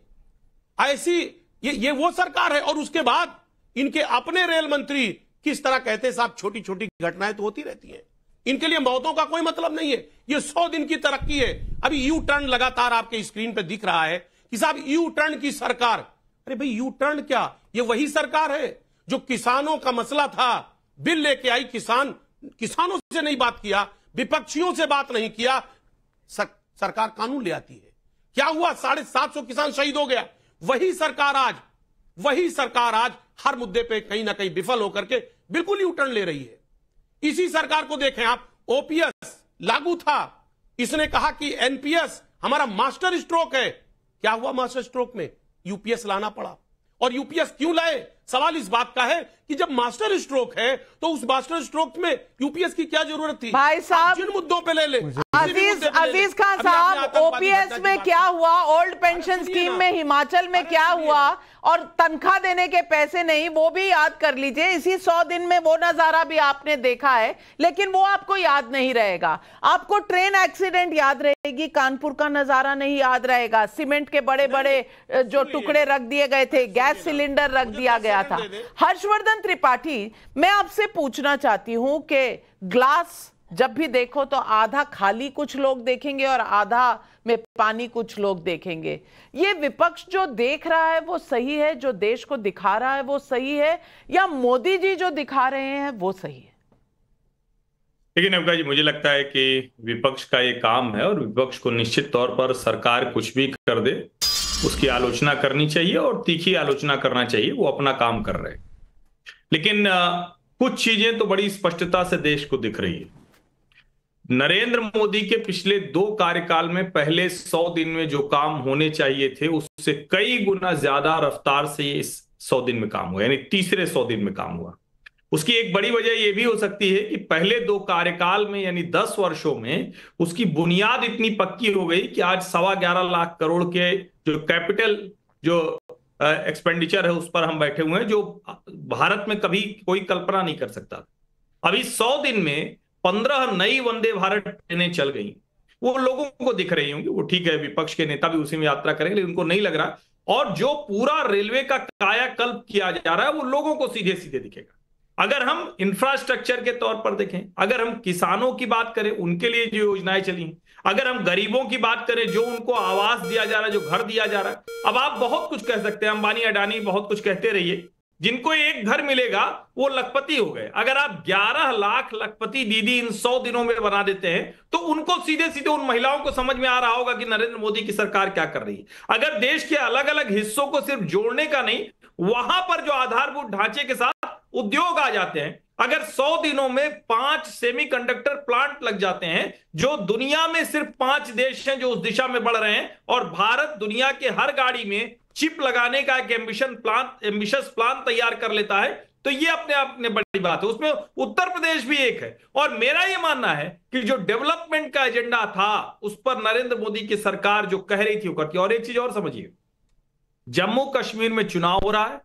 ऐसी ये ये वो सरकार है और उसके बाद इनके अपने रेल मंत्री किस तरह कहते हैं साहब छोटी छोटी घटनाएं तो होती रहती हैं इनके लिए मौतों का कोई मतलब नहीं है ये सौ दिन की तरक्की है अभी यू टर्न लगातार आपके स्क्रीन पर दिख रहा है कि साहब यू टर्न की सरकार अरे भाई यू टर्न क्या ये वही सरकार है जो किसानों का मसला था बिल लेके आई किसान किसानों से नहीं बात किया विपक्षियों से बात नहीं किया सर, सरकार कानून ले आती है क्या हुआ साढ़े सात सौ किसान शहीद हो गया वही सरकार आज वही सरकार आज हर मुद्दे पे कहीं ना कहीं विफल होकर के बिल्कुल ही उटन ले रही है इसी सरकार को देखें आप ओपीएस लागू था इसने कहा कि एनपीएस हमारा मास्टर स्ट्रोक है क्या हुआ मास्टर स्ट्रोक में यूपीएस लाना पड़ा और यूपीएस क्यों लाए सवाल इस बात का है कि जब मास्टर स्ट्रोक है तो उस मास्टर स्ट्रोक में यूपीएस की क्या जरूरत थी भाई साहब जिन मुद्दों पे ले ले अजीज अजीज खान साहब ओपीएस में क्या हुआ ओल्ड पेंशन स्कीम में हिमाचल में क्या हुआ और तनख्वाह देने के पैसे नहीं वो भी याद कर लीजिए इसी सौ दिन में वो नजारा भी आपने देखा है लेकिन वो आपको याद नहीं रहेगा आपको ट्रेन एक्सीडेंट याद रहेगी कानपुर का नजारा नहीं याद रहेगा सीमेंट के बड़े बड़े जो टुकड़े रख दिए गए थे गैस सिलेंडर रख दिया गया था हर्षवर्धन त्रिपाठी मैं आपसे पूछना चाहती हूं कि ग्लास जब भी देखो तो आधा खाली कुछ लोग देखेंगे और आधा में पानी कुछ लोग देखेंगे ये विपक्ष जो देख रहा है वो सही है जो देश को दिखा रहा है वो सही है या मोदी जी जो दिखा रहे हैं वो सही है लेकिन अवका जी मुझे लगता है कि विपक्ष का ये काम है और विपक्ष को निश्चित तौर पर सरकार कुछ भी कर दे उसकी आलोचना करनी चाहिए और तीखी आलोचना करना चाहिए वो अपना काम कर रहे हैं लेकिन कुछ चीजें तो बड़ी स्पष्टता से देश को दिख रही है नरेंद्र मोदी के पिछले दो कार्यकाल में पहले सौ दिन में जो काम होने चाहिए थे उससे कई गुना ज्यादा रफ्तार से इस सौ दिन में काम हुआ यानी तीसरे सौ दिन में काम हुआ उसकी एक बड़ी वजह यह भी हो सकती है कि पहले दो कार्यकाल में यानी दस वर्षों में उसकी बुनियाद इतनी पक्की हो गई कि आज सवा ग्यारह लाख करोड़ के जो कैपिटल जो एक्सपेंडिचर है उस पर हम बैठे हुए हैं जो भारत में कभी कोई कल्पना नहीं कर सकता अभी सौ दिन में पंद्रह नई वंदे भारत ट्रेनें चल गई वो लोगों को दिख रही होंगी वो ठीक है विपक्ष के नेता भी उसी में यात्रा करेंगे लेकिन उनको नहीं लग रहा और जो पूरा रेलवे का कायाकल्प किया जा रहा है वो लोगों को सीधे सीधे दिखेगा अगर हम इंफ्रास्ट्रक्चर के तौर पर देखें अगर हम किसानों की बात करें उनके लिए जो योजनाएं चली अगर हम गरीबों की बात करें जो उनको आवास दिया जा रहा है जो घर दिया जा रहा है अब आप बहुत कुछ कह सकते हैं अंबानी अडानी बहुत कुछ कहते रहिए जिनको एक घर मिलेगा वो लखपति हो गए अगर आप 11 लाख लखपति दीदी इन 100 दिनों में बना देते हैं तो उनको सीधे सीधे उन महिलाओं को समझ में आ रहा होगा कि नरेंद्र मोदी की सरकार क्या कर रही है अगर देश के अलग अलग हिस्सों को सिर्फ जोड़ने का नहीं वहां पर जो आधारभूत ढांचे के साथ उद्योग आ जाते हैं अगर 100 दिनों में पांच सेमीकंडक्टर प्लांट लग जाते हैं जो दुनिया में सिर्फ पांच देश हैं जो उस दिशा में बढ़ रहे हैं और भारत दुनिया के हर गाड़ी में चिप लगाने का एक एम्बिशन प्लान एम्बिशस प्लान तैयार कर लेता है तो ये अपने आप में बड़ी बात है उसमें उत्तर प्रदेश भी एक है और मेरा ये मानना है कि जो डेवलपमेंट का एजेंडा था उस पर नरेंद्र मोदी की सरकार जो कह रही थी वो करती और एक चीज और समझिए जम्मू कश्मीर में चुनाव हो रहा है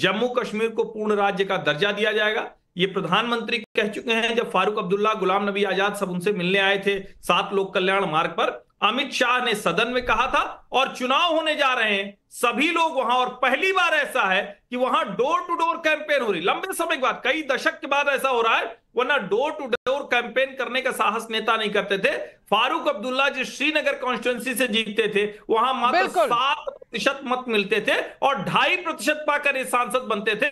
जम्मू कश्मीर को पूर्ण राज्य का दर्जा दिया जाएगा ये प्रधानमंत्री कह चुके हैं जब फारूक अब्दुल्ला गुलाम नबी आजाद सब उनसे मिलने आए थे सात लोक कल्याण मार्ग पर अमित शाह ने सदन में कहा था और चुनाव होने जा रहे हैं सभी लोग वहां और पहली बार ऐसा है कि वहां डोर टू डोर कैंपेन हो रही लंबे समय के बाद कई दशक के बाद ऐसा हो रहा है वरना डोर टू डोर कैंपेन करने का साहस नेता नहीं करते थे फारूक अब्दुल्ला जो श्रीनगर कॉन्स्टिट्युएंसी से जीतते थे वहां मात्र सात प्रतिशत मत मिलते थे और ढाई प्रतिशत पाकर ये सांसद बनते थे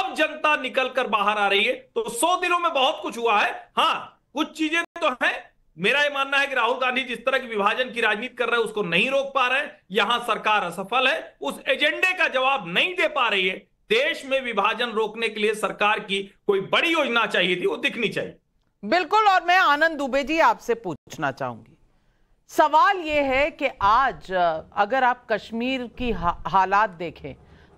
अब जनता निकल कर बाहर आ रही है तो सौ दिनों में बहुत कुछ हुआ है हाँ कुछ चीजें तो हैं मेरा यह मानना है कि राहुल गांधी जिस तरह की विभाजन की राजनीति कर रहे हैं उसको नहीं रोक पा रहे यहां सरकार असफल है उस एजेंडे का जवाब नहीं दे पा रही है देश में विभाजन रोकने के लिए सरकार की कोई बड़ी योजना चाहिए थी वो दिखनी चाहिए बिल्कुल और मैं आनंद दुबे जी आपसे पूछना चाहूंगी सवाल यह है कि आज अगर आप कश्मीर की हा, हालात देखें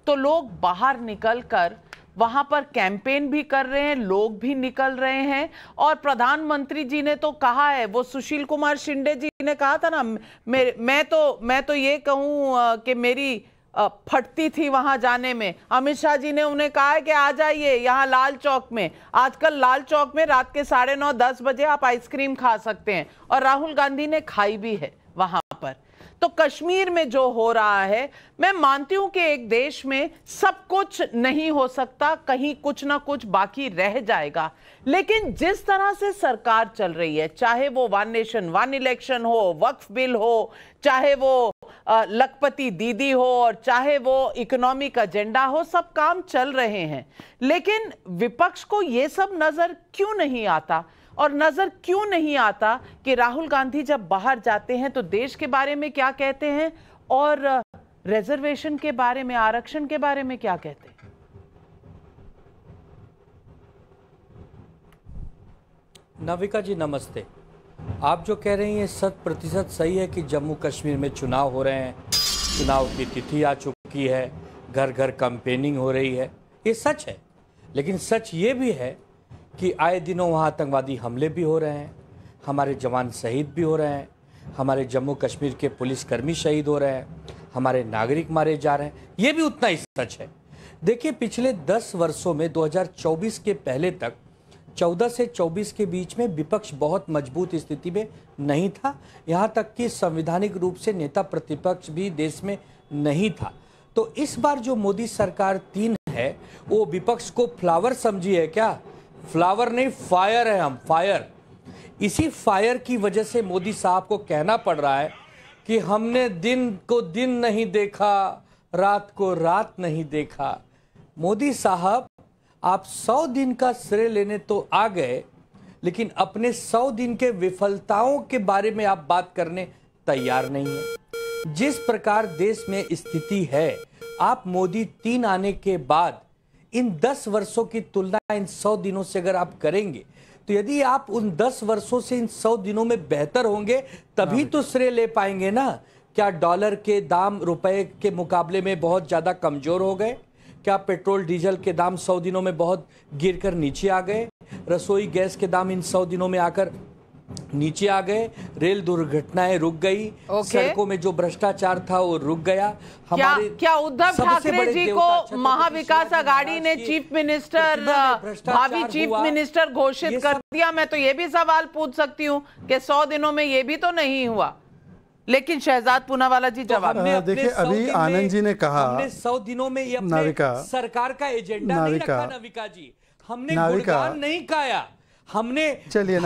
तो लोग बाहर निकलकर कर वहाँ पर कैंपेन भी कर रहे हैं लोग भी निकल रहे हैं और प्रधानमंत्री जी ने तो कहा है वो सुशील कुमार शिंदे जी ने कहा था ना मैं तो मैं तो ये कहूं कि मेरी फटती थी वहां जाने में अमित शाह जी ने उन्हें कहा है कि आ जाइए यहाँ लाल चौक में आजकल लाल चौक में रात के साढ़े नौ दस बजे आप आइसक्रीम खा सकते हैं और राहुल गांधी ने खाई भी है वहां पर तो कश्मीर में जो हो रहा है मैं मानती हूं कि एक देश में सब कुछ नहीं हो सकता कहीं कुछ ना कुछ बाकी रह जाएगा लेकिन जिस तरह से सरकार चल रही है चाहे वो वन नेशन वन इलेक्शन हो वक्फ बिल हो चाहे वो लखपति दीदी हो और चाहे वो इकोनॉमिक एजेंडा हो सब काम चल रहे हैं लेकिन विपक्ष को ये सब नजर क्यों नहीं आता और नजर क्यों नहीं आता कि राहुल गांधी जब बाहर जाते हैं तो देश के बारे में क्या कहते हैं और रिजर्वेशन के बारे में आरक्षण के बारे में क्या कहते हैं नविका जी नमस्ते आप जो कह रही हैं शत प्रतिशत सही है कि जम्मू कश्मीर में चुनाव हो रहे हैं चुनाव की तिथि आ चुकी है घर घर कंपेनिंग हो रही है ये सच है लेकिन सच ये भी है कि आए दिनों वहाँ आतंकवादी हमले भी हो रहे हैं हमारे जवान शहीद भी हो रहे हैं हमारे जम्मू कश्मीर के पुलिसकर्मी शहीद हो रहे हैं हमारे नागरिक मारे जा रहे हैं ये भी उतना ही सच है देखिए पिछले 10 वर्षों में 2024 के पहले तक 14 से 24 के बीच में विपक्ष बहुत मजबूत स्थिति में नहीं था यहाँ तक कि संविधानिक रूप से नेता प्रतिपक्ष भी देश में नहीं था तो इस बार जो मोदी सरकार तीन है वो विपक्ष को फ्लावर समझी है क्या फ्लावर नहीं फायर है हम फायर इसी फायर की वजह से मोदी साहब को कहना पड़ रहा है कि हमने दिन को दिन नहीं देखा रात को रात नहीं देखा मोदी साहब आप सौ दिन का श्रेय लेने तो आ गए लेकिन अपने सौ दिन के विफलताओं के बारे में आप बात करने तैयार नहीं है जिस प्रकार देश में स्थिति है आप मोदी तीन आने के बाद इन दस वर्षों की तुलना इन सौ दिनों से अगर आप करेंगे तो यदि आप उन दस वर्षों से इन सौ दिनों में बेहतर होंगे तभी हाँ। तो श्रेय ले पाएंगे ना क्या डॉलर के दाम रुपए के मुकाबले में बहुत ज़्यादा कमज़ोर हो गए क्या पेट्रोल डीजल के दाम सौ दिनों में बहुत गिर कर नीचे आ गए रसोई गैस के दाम इन सौ दिनों में आकर नीचे आ गए रेल दुर्घटनाएं रुक गई okay. सड़कों में जो भ्रष्टाचार था वो रुक गया क्या, क्या उद्धव ठाकरे जी को महाविकास आघाड़ी ने चीफ मिनिस्टर भावी चीफ मिनिस्टर घोषित कर दिया मैं तो ये भी सवाल पूछ सकती हूँ कि सौ दिनों में ये भी तो नहीं हुआ लेकिन शहजाद पूनावाला जी तो जवाब तो देखिए अभी आनंद जी ने कहा सौ दिनों में ये सरकार का एजेंडा नहीं रखा नविका जी हमने नहीं काया हमने चलिए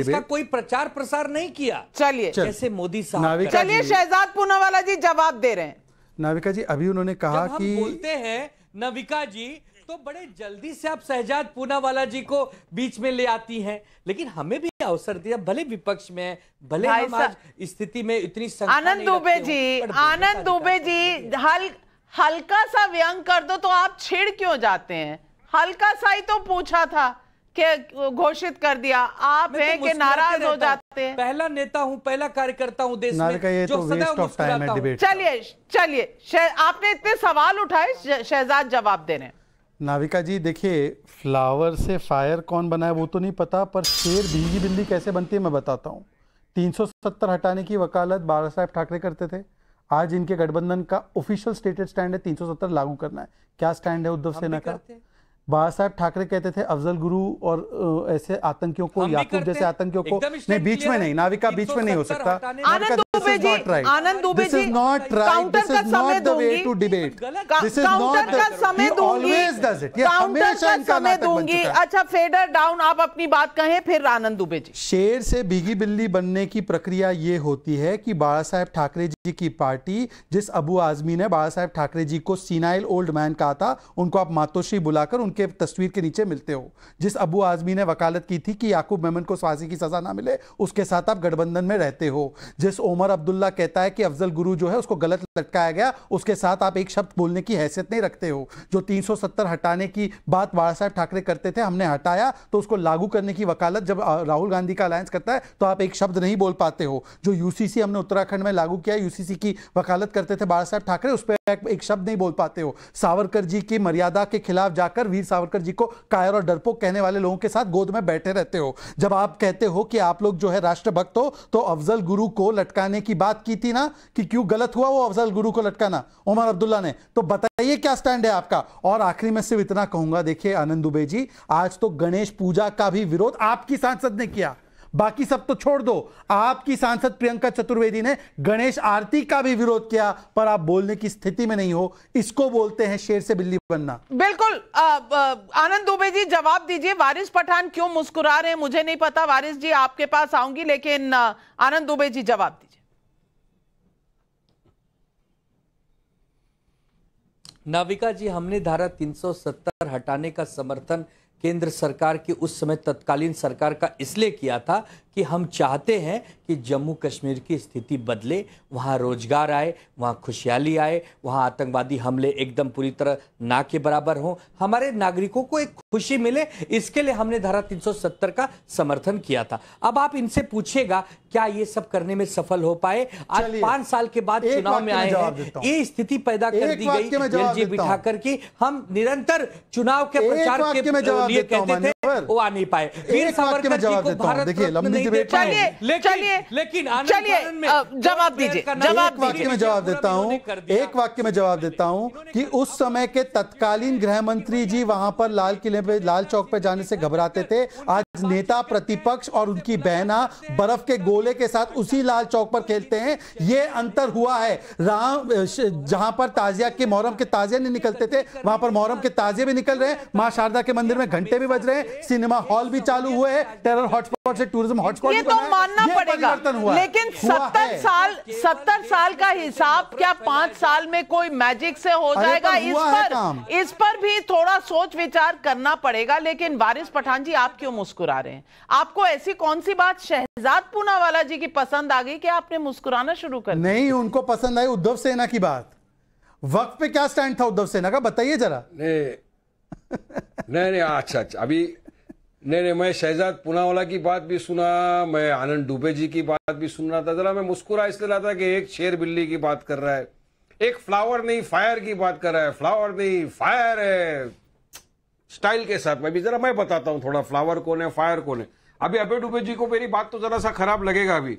इसका कोई प्रचार प्रसार नहीं किया चलिए जैसे मोदी साहब चलिए शहजाद पूनावाला जी जवाब दे रहे हैं नाविका जी अभी उन्होंने कहा कि बोलते हैं नाविका जी तो बड़े जल्दी से आप शहजाद पूनावाला जी को बीच में ले आती हैं लेकिन हमें भी अवसर दिया भले विपक्ष में भले हम आज स्थिति में इतनी आनंद दुबे जी आनंद दुबे तो जी हल हल्का सा व्यंग कर दो तो आप छेड़ क्यों जाते हैं हल्का सा ही तो पूछा था के घोषित कर दिया आप तो हैं तो कि नाराज हो जाते हैं पहला नेता हूं पहला कार्यकर्ता हूं देश में जो तो सदा मुस्कुराता चलिए चलिए आपने इतने सवाल उठाए शहजाद जवाब दे रहे नाविका जी देखिए फ्लावर से फायर कौन बनाए वो तो नहीं पता पर शेर भीगी बिल्ली कैसे बनती है मैं बताता हूँ 370 हटाने की वकालत बाला साहेब ठाकरे करते थे आज इनके गठबंधन का ऑफिशियल स्टेटेड स्टैंड है 370 लागू करना है क्या स्टैंड है उद्धव सेना का बाबा साहब ठाकरे कहते थे अफजल गुरु और ऐसे आतंकियों को याकूब जैसे आतंकियों को नहीं बीच में नहीं नाविका बीच में नहीं हो सकता दुबे जी आनंद दुबे जी नॉट काउंटर का समय दूंगी टू डिबेट काउंटर का समय दूंगी काउंटर का समय दूंगी अच्छा फेडर डाउन आप अपनी बात कहें फिर आनंद दुबे जी शेर से भीगी बिल्ली बनने की प्रक्रिया ये होती है कि बाला साहेब ठाकरे जी की पार्टी जिस अबू आजमी ने बाला साहेब ठाकरे जी को सीनाइल ओल्ड मैन कहा था उनको आप मातोश्री बुलाकर उनके तस्वीर के नीचे मिलते हो जिस अबू आजमी ने वकालत की थी कि याकूब मेमन को फांसी की सजा ना मिले उसके साथ आप गठबंधन में रहते हो जिस ओमर उमर अब्दुल्ला कहता है कि अफजल गुरु जो है उसको गलत लटकाया गया उसके साथ आप एक शब्द बोलने की हैसियत नहीं रखते हो जो 370 हटाने की बात बाला साहब ठाकरे करते थे हमने हटाया तो उसको लागू करने की वकालत जब राहुल गांधी का अलायंस करता है तो आप एक शब्द नहीं बोल पाते हो जो यूसीसी हमने उत्तराखंड में लागू किया यूसीसी की वकालत करते थे बाला साहब ठाकरे उस पर एक शब्द नहीं बोल पाते हो सावरकर जी की मर्यादा के खिलाफ जाकर वीर सावरकर जी को कायर और डरपोक कहने वाले लोगों के साथ गोद में बैठे रहते हो जब आप कहते हो कि आप लोग जो है राष्ट्रभक्त हो तो अफजल गुरु को लटकाने करने की बात की थी ना कि क्यों गलत हुआ वो अफजल गुरु को लटकाना उमर अब्दुल्ला ने तो बताइए क्या स्टैंड है आपका और आखिरी में सिर्फ इतना कहूंगा देखिए आनंद दुबे जी आज तो गणेश पूजा का भी विरोध आपकी सांसद ने किया बाकी सब तो छोड़ दो आपकी सांसद प्रियंका चतुर्वेदी ने गणेश आरती का भी विरोध किया पर आप बोलने की स्थिति में नहीं हो इसको बोलते हैं शेर से बिल्ली बनना बिल्कुल आनंद दुबे जी जवाब दीजिए वारिस पठान क्यों मुस्कुरा रहे हैं मुझे नहीं पता वारिस जी आपके पास आऊंगी लेकिन आनंद दुबे जी जवाब दीजिए नाविका जी हमने धारा 370 हटाने का समर्थन केंद्र सरकार की उस समय तत्कालीन सरकार का इसलिए किया था कि हम चाहते हैं कि जम्मू कश्मीर की स्थिति बदले वहाँ रोजगार आए वहाँ खुशहाली आए वहाँ आतंकवादी हमले एकदम पूरी तरह ना के बराबर हों हमारे नागरिकों को एक खुशी मिले इसके लिए हमने धारा 370 का समर्थन किया था अब आप इनसे पूछेगा क्या ये सब करने में सफल हो पाए आज पांच साल के बाद चुनाव में आए हैं ये स्थिति पैदा कर दी गई बिठा करके हम निरंतर चुनाव के प्रचार के लिए कहते थे वो आ नहीं पाए वीर सावरकर जी को भारत देखिए लंबी डिबेट चलिए चलिए लेकिन चलिए जवाब दीजिए जवाब वाक्य में जवाब देता हूँ एक वाक्य में जवाब देता हूँ कि उस समय के तत्कालीन गृह मंत्री जी वहां पर लाल किले पे लाल चौक पे जाने से घबराते थे आज नेता प्रतिपक्ष और उनकी बहना बर्फ के गोले के साथ उसी लाल चौक पर खेलते हैं ये अंतर हुआ है राम जहां पर ताजिया के मोहरम के ताजिया नहीं निकलते थे वहां पर मोहरम के ताजे भी निकल रहे हैं माँ शारदा के मंदिर में घंटे भी बज रहे हैं सिनेमा हॉल भी चालू हुए हैं टेरर हॉटस्पॉट से टूरिज्म हॉटस्पॉट तो मानना पड़ेगा लेकिन सत्तर साल सत्तर साल का हिसाब क्या पांच साल में कोई मैजिक से हो जाएगा तो इस पर इस पर भी थोड़ा सोच विचार करना पड़ेगा लेकिन वारिस पठान जी आप क्यों मुस्कुरा रहे हैं आपको ऐसी कौन सी बात शहजाद पूनावाला जी की पसंद आ गई कि आपने मुस्कुराना शुरू कर नहीं उनको पसंद आई उद्धव सेना की बात वक्त पे क्या स्टैंड था उद्धव सेना का बताइए जरा नहीं नहीं नहीं अच्छा अच्छा अभी नहीं नहीं मैं शहजाद पुनावाला की बात भी सुना मैं आनंद डुबे जी की बात भी सुन रहा था जरा मैं मुस्कुरा इसलिए रहा था कि एक शेर बिल्ली की बात कर रहा है एक फ्लावर नहीं फायर की बात कर रहा है फ्लावर नहीं फायर है स्टाइल के साथ मैं भी जरा मैं बताता हूँ थोड़ा फ्लावर कौन है फायर कौन है अभी अभय डुबे जी को मेरी बात तो जरा सा खराब लगेगा अभी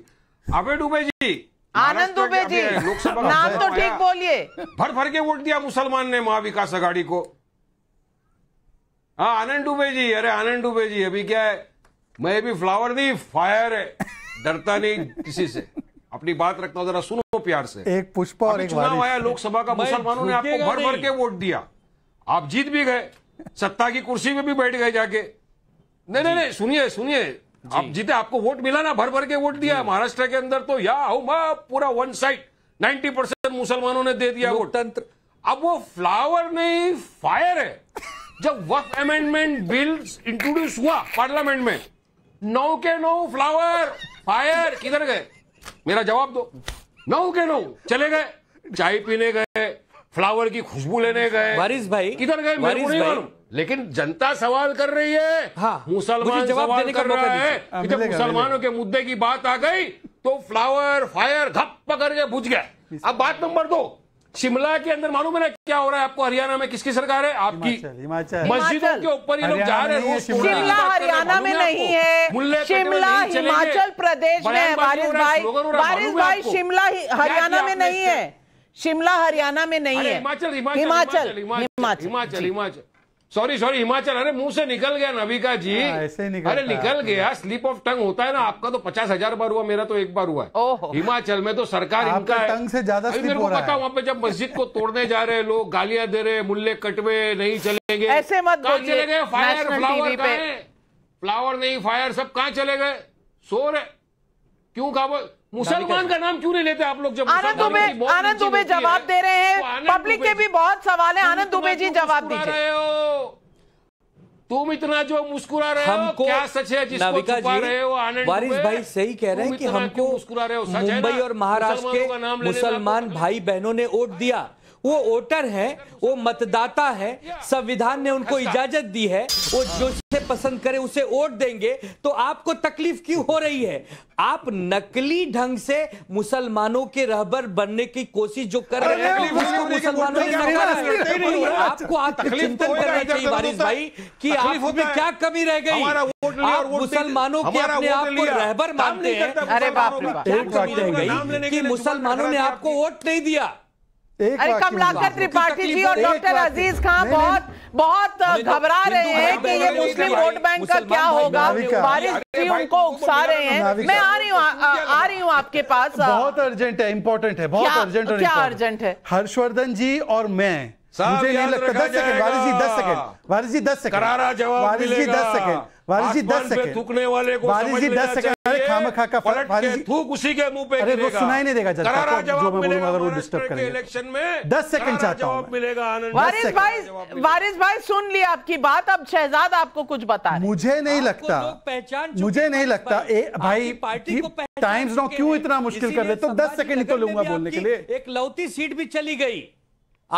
अभय डुबे जी आनंद डुबे जी नाम तो ठीक बोलिए भर भर के वोट दिया मुसलमान ने महाविकास आघाड़ी को हाँ आनंद डुबे जी अरे आनंद डुबे जी अभी क्या है मैं भी फ्लावर नहीं फायर है डरता नहीं किसी से अपनी बात रखता हूँ जरा सुनो प्यार से एक पुष्पा और एक चुनाव आया लोकसभा का मुसलमानों ने आपको भर भर के वोट दिया आप जीत भी गए सत्ता की कुर्सी में भी बैठ गए जाके नहीं नहीं नहीं सुनिए सुनिए आप जीते आपको वोट मिला ना भर भर के वोट दिया महाराष्ट्र के अंदर तो या पूरा वन साइड नाइन्टी परसेंट मुसलमानों ने दे दिया वोट तंत्र अब वो फ्लावर नहीं फायर है जब वक्फ अमेंडमेंट बिल इंट्रोड्यूस हुआ पार्लियामेंट में नौ के नौ फ्लावर फायर किधर गए मेरा जवाब दो नौ के नौ चले गए चाय पीने गए फ्लावर की खुशबू लेने गए वारिस भाई किधर गए नहीं मालूम लेकिन जनता सवाल कर रही है हाँ, मुसलमान जवाब देने कर रहा है जब हाँ, मुसलमानों के मुद्दे की बात आ गई तो फ्लावर फायर घप पकड़ के बुझ गया अब बात नंबर दो शिमला के अंदर मालूम है ना क्या हो रहा है आपको हरियाणा में किसकी सरकार है आपकी मस्जिदों के ऊपर ये लोग जा रहे हैं शिमला हरियाणा में नहीं है शिमला हिमाचल प्रदेश में बारिश भाई बारिश भाई शिमला हरियाणा में नहीं है शिमला हरियाणा में नहीं है हिमाचल हिमाचल हिमाचल हिमाचल हिमाचल सॉरी सॉरी हिमाचल अरे मुंह से निकल गया नविका जी आ, हाँ, ऐसे निकल अरे निकल गया स्लिप ऑफ टंग होता है ना आपका तो पचास हजार बार हुआ मेरा तो एक बार हुआ है हिमाचल में तो सरकार इनका टंग से ज्यादा मेरे को पता वहाँ पे जब मस्जिद को तोड़ने जा रहे लोग गालियां दे रहे मुल्ले कटवे नहीं चलेंगे ऐसे मत चले गए फायर फ्लावर फ्लावर नहीं फायर सब कहा चले गए सो रहे क्यों कहा मुसलमान का नाम क्यों नहीं लेते आप लोग जब आनंद दुबे आनंद दुबे जवाब दे रहे हैं पब्लिक तो के भी बहुत सवाल है आनंद दुबे जी जवाब दे रहे हो तुम इतना जो मुस्कुरा रहे हो क्या सच है जिसको छुपा रहे हो आनंद वारिस भाई सही कह रहे हैं कि हमको मुस्कुरा रहे हो मुंबई और महाराष्ट्र के मुसलमान भाई बहनों ने वोट दिया वो वोटर है वो मतदाता है संविधान ने उनको इजाजत दी है वो जो से पसंद करे उसे वोट देंगे तो आपको तकलीफ क्यों हो रही है आप नकली ढंग से मुसलमानों के रहबर बनने की कोशिश जो कर रहे हैं उसको मुसलमानों ने तो आपको चिंतन तो करना चाहिए वारिस भाई कि आप में तो क्या कमी रह गई आप मुसलमानों के अपने आप को रहबर मानते हैं अरे बाप रे क्या कमी रह गई कि मुसलमानों ने आपको वोट नहीं दिया अरे कमलाकर त्रिपाठी जी और डॉक्टर अजीज खान बहुत बहुत घबरा रहे हैं कि ये मुस्लिम वोट बैंक का क्या होगा बारिश भी उनको उकसा रहे हैं मैं आ रही हूँ तो आ रही हूँ आपके पास बहुत अर्जेंट है इंपॉर्टेंट है बहुत अर्जेंट क्या अर्जेंट है हर्षवर्धन जी और मैं मुझे नहीं लगता दस सेकंड दस सेकंड दस सेकंड दस सेकंड थूकने वाले को दस सेकंड अरे का थूक उसी के मुंह पे अरे वो सुनाई नहीं देगा जो मैं बोलूंगा अगर वो डिस्टर्ब करेंगे इलेक्शन में दस सेकंड चाहता हूँ मिलेगा वारिस भाई वारिस भाई सुन लिया आपकी बात अब शहजाद आपको कुछ बता मुझे नहीं लगता पहचान मुझे नहीं लगता भाई पार्टी को टाइम्स नाउ क्यों इतना मुश्किल कर रहे तो दस सेकंड ही तो लूंगा बोलने के लिए एक लौती सीट भी चली गई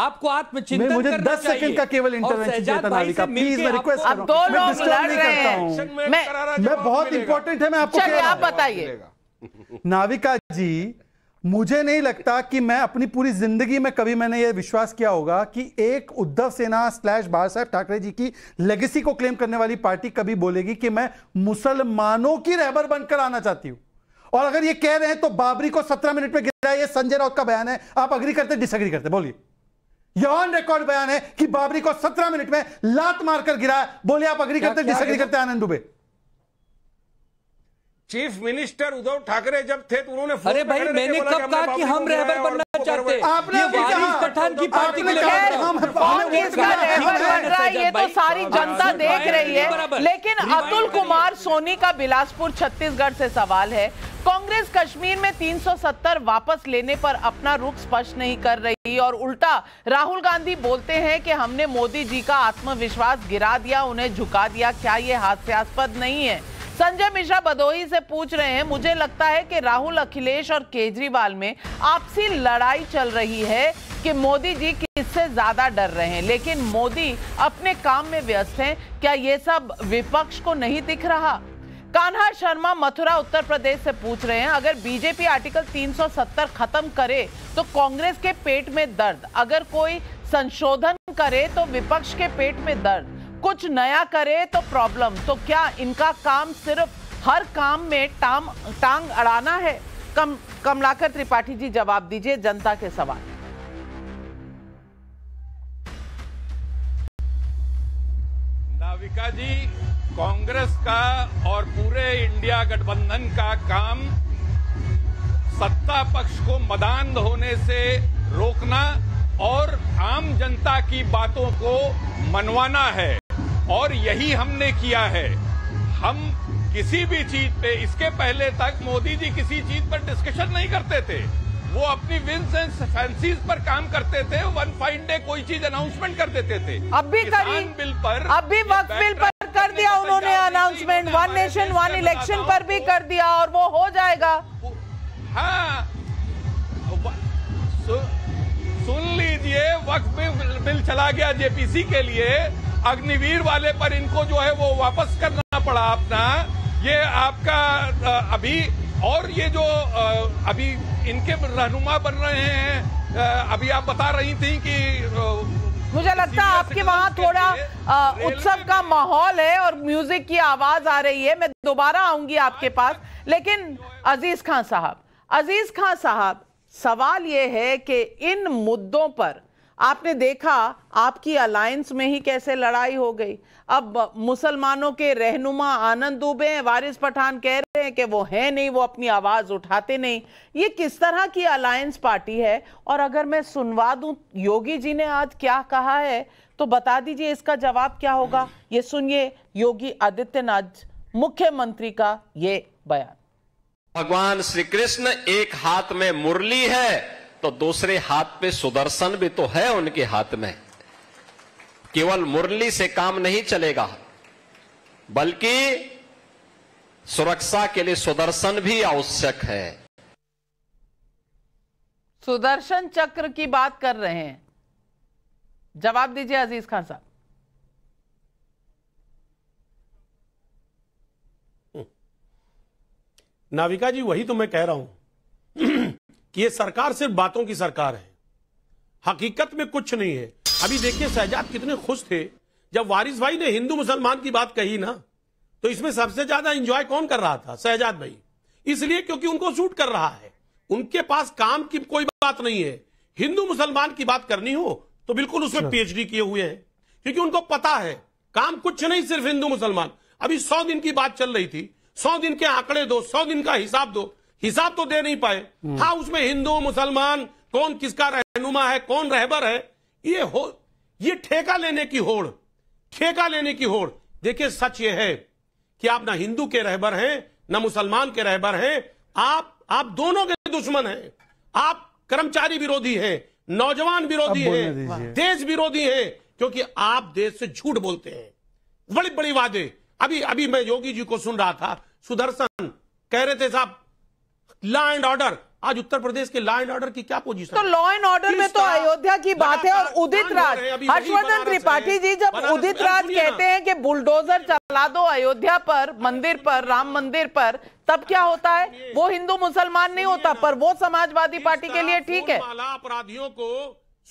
आपको आत्मचिंतन मुझे करना दस सेकंड का केवल इंटरवेंशन प्लीज मैं रिक्वेस्ट आप दो लोग लड़ रहे हैं मैं, मैं बहुत इंपॉर्टेंट है मैं आपको आप बताइए नाविका जी मुझे नहीं लगता कि मैं अपनी पूरी जिंदगी में कभी मैंने यह विश्वास किया होगा कि एक उद्धव सेना स्लैश बाला साहब ठाकरे जी की लेगेसी को क्लेम करने वाली पार्टी कभी बोलेगी कि मैं मुसलमानों की रहबर बनकर आना चाहती हूं और अगर ये कह रहे हैं तो बाबरी को सत्रह मिनट में गिरा ये संजय राउत का बयान है आप अग्री करते डिसअग्री करते बोलिए यौन रिकॉर्ड बयान है कि बाबरी को सत्रह मिनट में लात मारकर गिराया बोले आप अग्री करते डिसएग्री करते आनंद दुबे चीफ मिनिस्टर उद्धव ठाकरे जब थे तो उन्होंने अरे भाई मैंने कब कहा कि हम रहबर बनना चाहते आपने पठान की पार्टी के लिए रहबर बन रहा है ये तो सारी हाँ, जनता हाँ, देख हाँ, रही है लेकिन अतुल कुमार सोनी का बिलासपुर छत्तीसगढ़ से सवाल है कांग्रेस कश्मीर में 370 वापस लेने पर अपना रुख स्पष्ट नहीं कर रही और उल्टा राहुल गांधी बोलते हैं कि हमने मोदी जी का आत्मविश्वास गिरा दिया उन्हें झुका दिया क्या ये हास्यास्पद नहीं है संजय मिश्रा बदोही से पूछ रहे हैं मुझे लगता है कि राहुल अखिलेश और केजरीवाल में आपसी लड़ाई चल रही है कि मोदी जी किससे ज्यादा डर रहे हैं लेकिन मोदी अपने काम में व्यस्त हैं क्या ये सब विपक्ष को नहीं दिख रहा कान्हा शर्मा मथुरा उत्तर प्रदेश से पूछ रहे हैं अगर बीजेपी आर्टिकल 370 खत्म करे तो कांग्रेस के पेट में दर्द अगर कोई संशोधन करे तो विपक्ष के पेट में दर्द कुछ नया करे तो प्रॉब्लम तो क्या इनका काम सिर्फ हर काम में टांग टांग अड़ाना है कम कमलाकर त्रिपाठी जी जवाब दीजिए जनता के सवाल नाविका जी कांग्रेस का और पूरे इंडिया गठबंधन का काम सत्ता पक्ष को मदान होने से रोकना और आम जनता की बातों को मनवाना है और यही हमने किया है हम किसी भी चीज पे इसके पहले तक मोदी जी किसी चीज पर डिस्कशन नहीं करते थे वो अपनी विंस एंड फैंसीज पर काम करते थे वन फाइन डे कोई चीज अनाउंसमेंट कर देते थे अब भी बिल पर अब भी वक्त बिल पर announcement one nation one election पर भी कर दिया और वो हो जाएगा हाँ सुन लीजिए वक्त बिल चला गया जेपीसी के लिए अग्निवीर वाले पर इनको जो है वो वापस करना पड़ा अपना ये आपका अभी और ये जो अभी इनके रहनुमा बन रहे हैं अभी आप बता रही थी कि मुझे लगता है आपके वहाँ थोड़ा उत्सव का माहौल है और म्यूजिक की आवाज आ रही है मैं दोबारा आऊंगी आपके पास लेकिन अजीज खान साहब अजीज खान साहब सवाल यह है कि इन मुद्दों पर आपने देखा आपकी अलायंस में ही कैसे लड़ाई हो गई अब मुसलमानों के रहनुमा आनंद दुबे वारिस पठान कह रहे हैं कि वो हैं नहीं वो अपनी आवाज़ उठाते नहीं ये किस तरह की अलायंस पार्टी है और अगर मैं सुनवा दूं योगी जी ने आज क्या कहा है तो बता दीजिए इसका जवाब क्या होगा ये सुनिए योगी आदित्यनाथ मुख्यमंत्री का ये बयान भगवान श्री कृष्ण एक हाथ में मुरली है तो दूसरे हाथ पे सुदर्शन भी तो है उनके हाथ में केवल मुरली से काम नहीं चलेगा बल्कि सुरक्षा के लिए सुदर्शन भी आवश्यक है सुदर्शन चक्र की बात कर रहे हैं जवाब दीजिए अजीज खान साहब नाविका जी वही तो मैं कह रहा हूं कि ये सरकार सिर्फ बातों की सरकार है हकीकत में कुछ नहीं है अभी देखिए शहजाद कितने खुश थे जब वारिस भाई ने हिंदू मुसलमान की बात कही ना तो इसमें सबसे ज्यादा इंजॉय कौन कर रहा था शहजाद भाई इसलिए क्योंकि उनको सूट कर रहा है उनके पास काम की कोई बात नहीं है हिंदू मुसलमान की बात करनी हो तो बिल्कुल उसमें पीएचडी अच्छा। किए हुए हैं क्योंकि उनको पता है काम कुछ नहीं सिर्फ हिंदू मुसलमान अभी सौ दिन की बात चल रही थी सौ दिन के आंकड़े दो सौ दिन का हिसाब दो हिसाब तो दे नहीं पाए हम्म। हाँ उसमें हिंदू मुसलमान कौन किसका रहनुमा है कौन रहबर है ये हो ये ठेका लेने की होड़ ठेका लेने की होड़ देखिए सच ये है कि आप ना हिंदू के रहबर हैं ना मुसलमान के रहबर हैं आप आप दोनों के दुश्मन हैं आप कर्मचारी विरोधी हैं नौजवान विरोधी हैं देश विरोधी हैं क्योंकि आप देश से झूठ बोलते हैं बड़ी बड़ी वादे अभी अभी मैं योगी जी को सुन रहा था सुदर्शन कह रहे थे साहब लॉ एंड ऑर्डर आज उत्तर प्रदेश के लॉ एंड ऑर्डर की क्या पोजीशन तो लॉ एंड ऑर्डर में तो अयोध्या की बात है और उदित राज हर्षवर्धन त्रिपाठी जी जब उदित राज कहते हैं कि बुलडोजर चला दो अयोध्या पर मंदिर पर राम मंदिर पर तब क्या होता है वो हिंदू मुसलमान नहीं होता पर वो समाजवादी पार्टी के लिए ठीक है अपराधियों को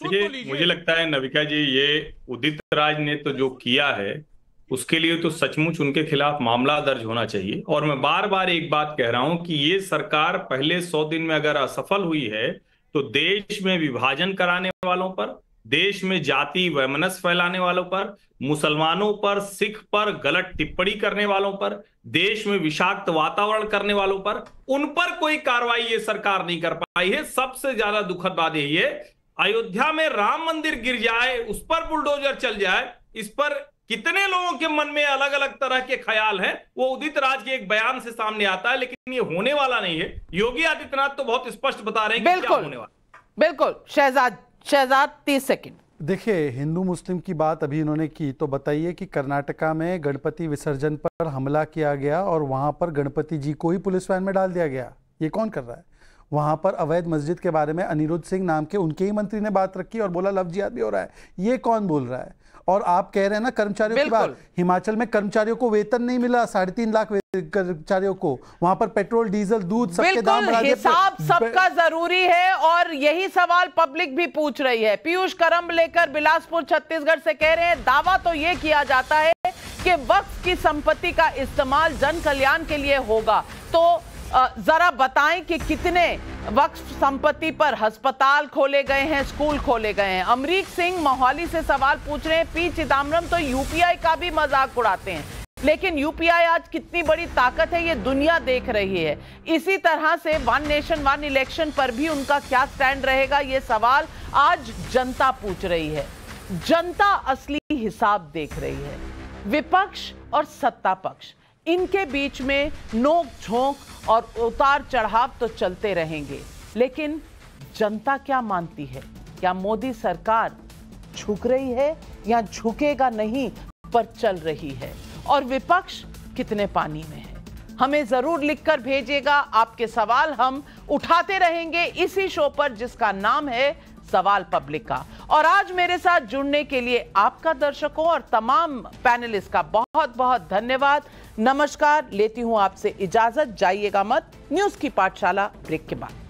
तो मुझे लगता है नविका जी ये उदित राज ने तो जो किया है उसके लिए तो सचमुच उनके खिलाफ मामला दर्ज होना चाहिए और मैं बार बार एक बात कह रहा हूं कि ये सरकार पहले सौ दिन में अगर असफल हुई है तो देश में विभाजन कराने वालों पर देश में जाति वैमनस फैलाने वालों पर मुसलमानों पर सिख पर गलत टिप्पणी करने वालों पर देश में विषाक्त वातावरण करने वालों पर उन पर कोई कार्रवाई ये सरकार नहीं कर पाई है सबसे ज्यादा दुखद बात यही है अयोध्या में राम मंदिर गिर जाए उस पर बुलडोजर चल जाए इस पर कितने लोगों के मन में अलग अलग तरह के ख्याल हैं वो उदित राज के एक बयान से सामने आता है लेकिन ये होने वाला नहीं है योगी आदित्यनाथ तो बहुत स्पष्ट बता रहे हैं बिल्कुल क्या होने वाला बिल्कुल शहजाद शहजाद तीस सेकंड देखिए हिंदू मुस्लिम की बात अभी इन्होंने की तो बताइए कि कर्नाटका में गणपति विसर्जन पर हमला किया गया और वहां पर गणपति जी को ही पुलिस वैन में डाल दिया गया ये कौन कर रहा है वहां पर अवैध मस्जिद के बारे में अनिरुद्ध सिंह नाम के उनके ही मंत्री ने बात रखी और बोला लव जिहाद भी हो रहा है ये कौन बोल रहा है और आप कह रहे हैं ना कर्मचारियों की बात हिमाचल में कर्मचारियों को वेतन नहीं मिला साढ़े तीन लाख कर्मचारियों को वहां पर पेट्रोल डीजल दूध के दाम हिसाब सबका जरूरी है और यही सवाल पब्लिक भी पूछ रही है पीयूष करम लेकर बिलासपुर छत्तीसगढ़ से कह रहे हैं दावा तो ये किया जाता है कि वक्त की संपत्ति का इस्तेमाल जन कल्याण के लिए होगा तो जरा बताएं कि कितने वक्फ संपत्ति पर अस्पताल खोले गए हैं स्कूल खोले गए हैं अमरीक सिंह मोहाली से सवाल पूछ रहे हैं पी चिदम्बरम तो यूपीआई का भी मजाक उड़ाते हैं लेकिन यूपीआई आज कितनी बड़ी ताकत है ये दुनिया देख रही है इसी तरह से वन नेशन वन इलेक्शन पर भी उनका क्या स्टैंड रहेगा ये सवाल आज जनता पूछ रही है जनता असली हिसाब देख रही है विपक्ष और सत्ता पक्ष इनके बीच में नोक झोंक और उतार चढ़ाव तो चलते रहेंगे लेकिन जनता क्या मानती है क्या मोदी सरकार झुक रही है या झुकेगा नहीं पर चल रही है और विपक्ष कितने पानी में है हमें जरूर लिखकर भेजिएगा आपके सवाल हम उठाते रहेंगे इसी शो पर जिसका नाम है सवाल पब्लिक का और आज मेरे साथ जुड़ने के लिए आपका दर्शकों और तमाम पैनलिस्ट का बहुत बहुत धन्यवाद नमस्कार लेती हूं आपसे इजाजत जाइएगा मत न्यूज की पाठशाला ब्रेक के बाद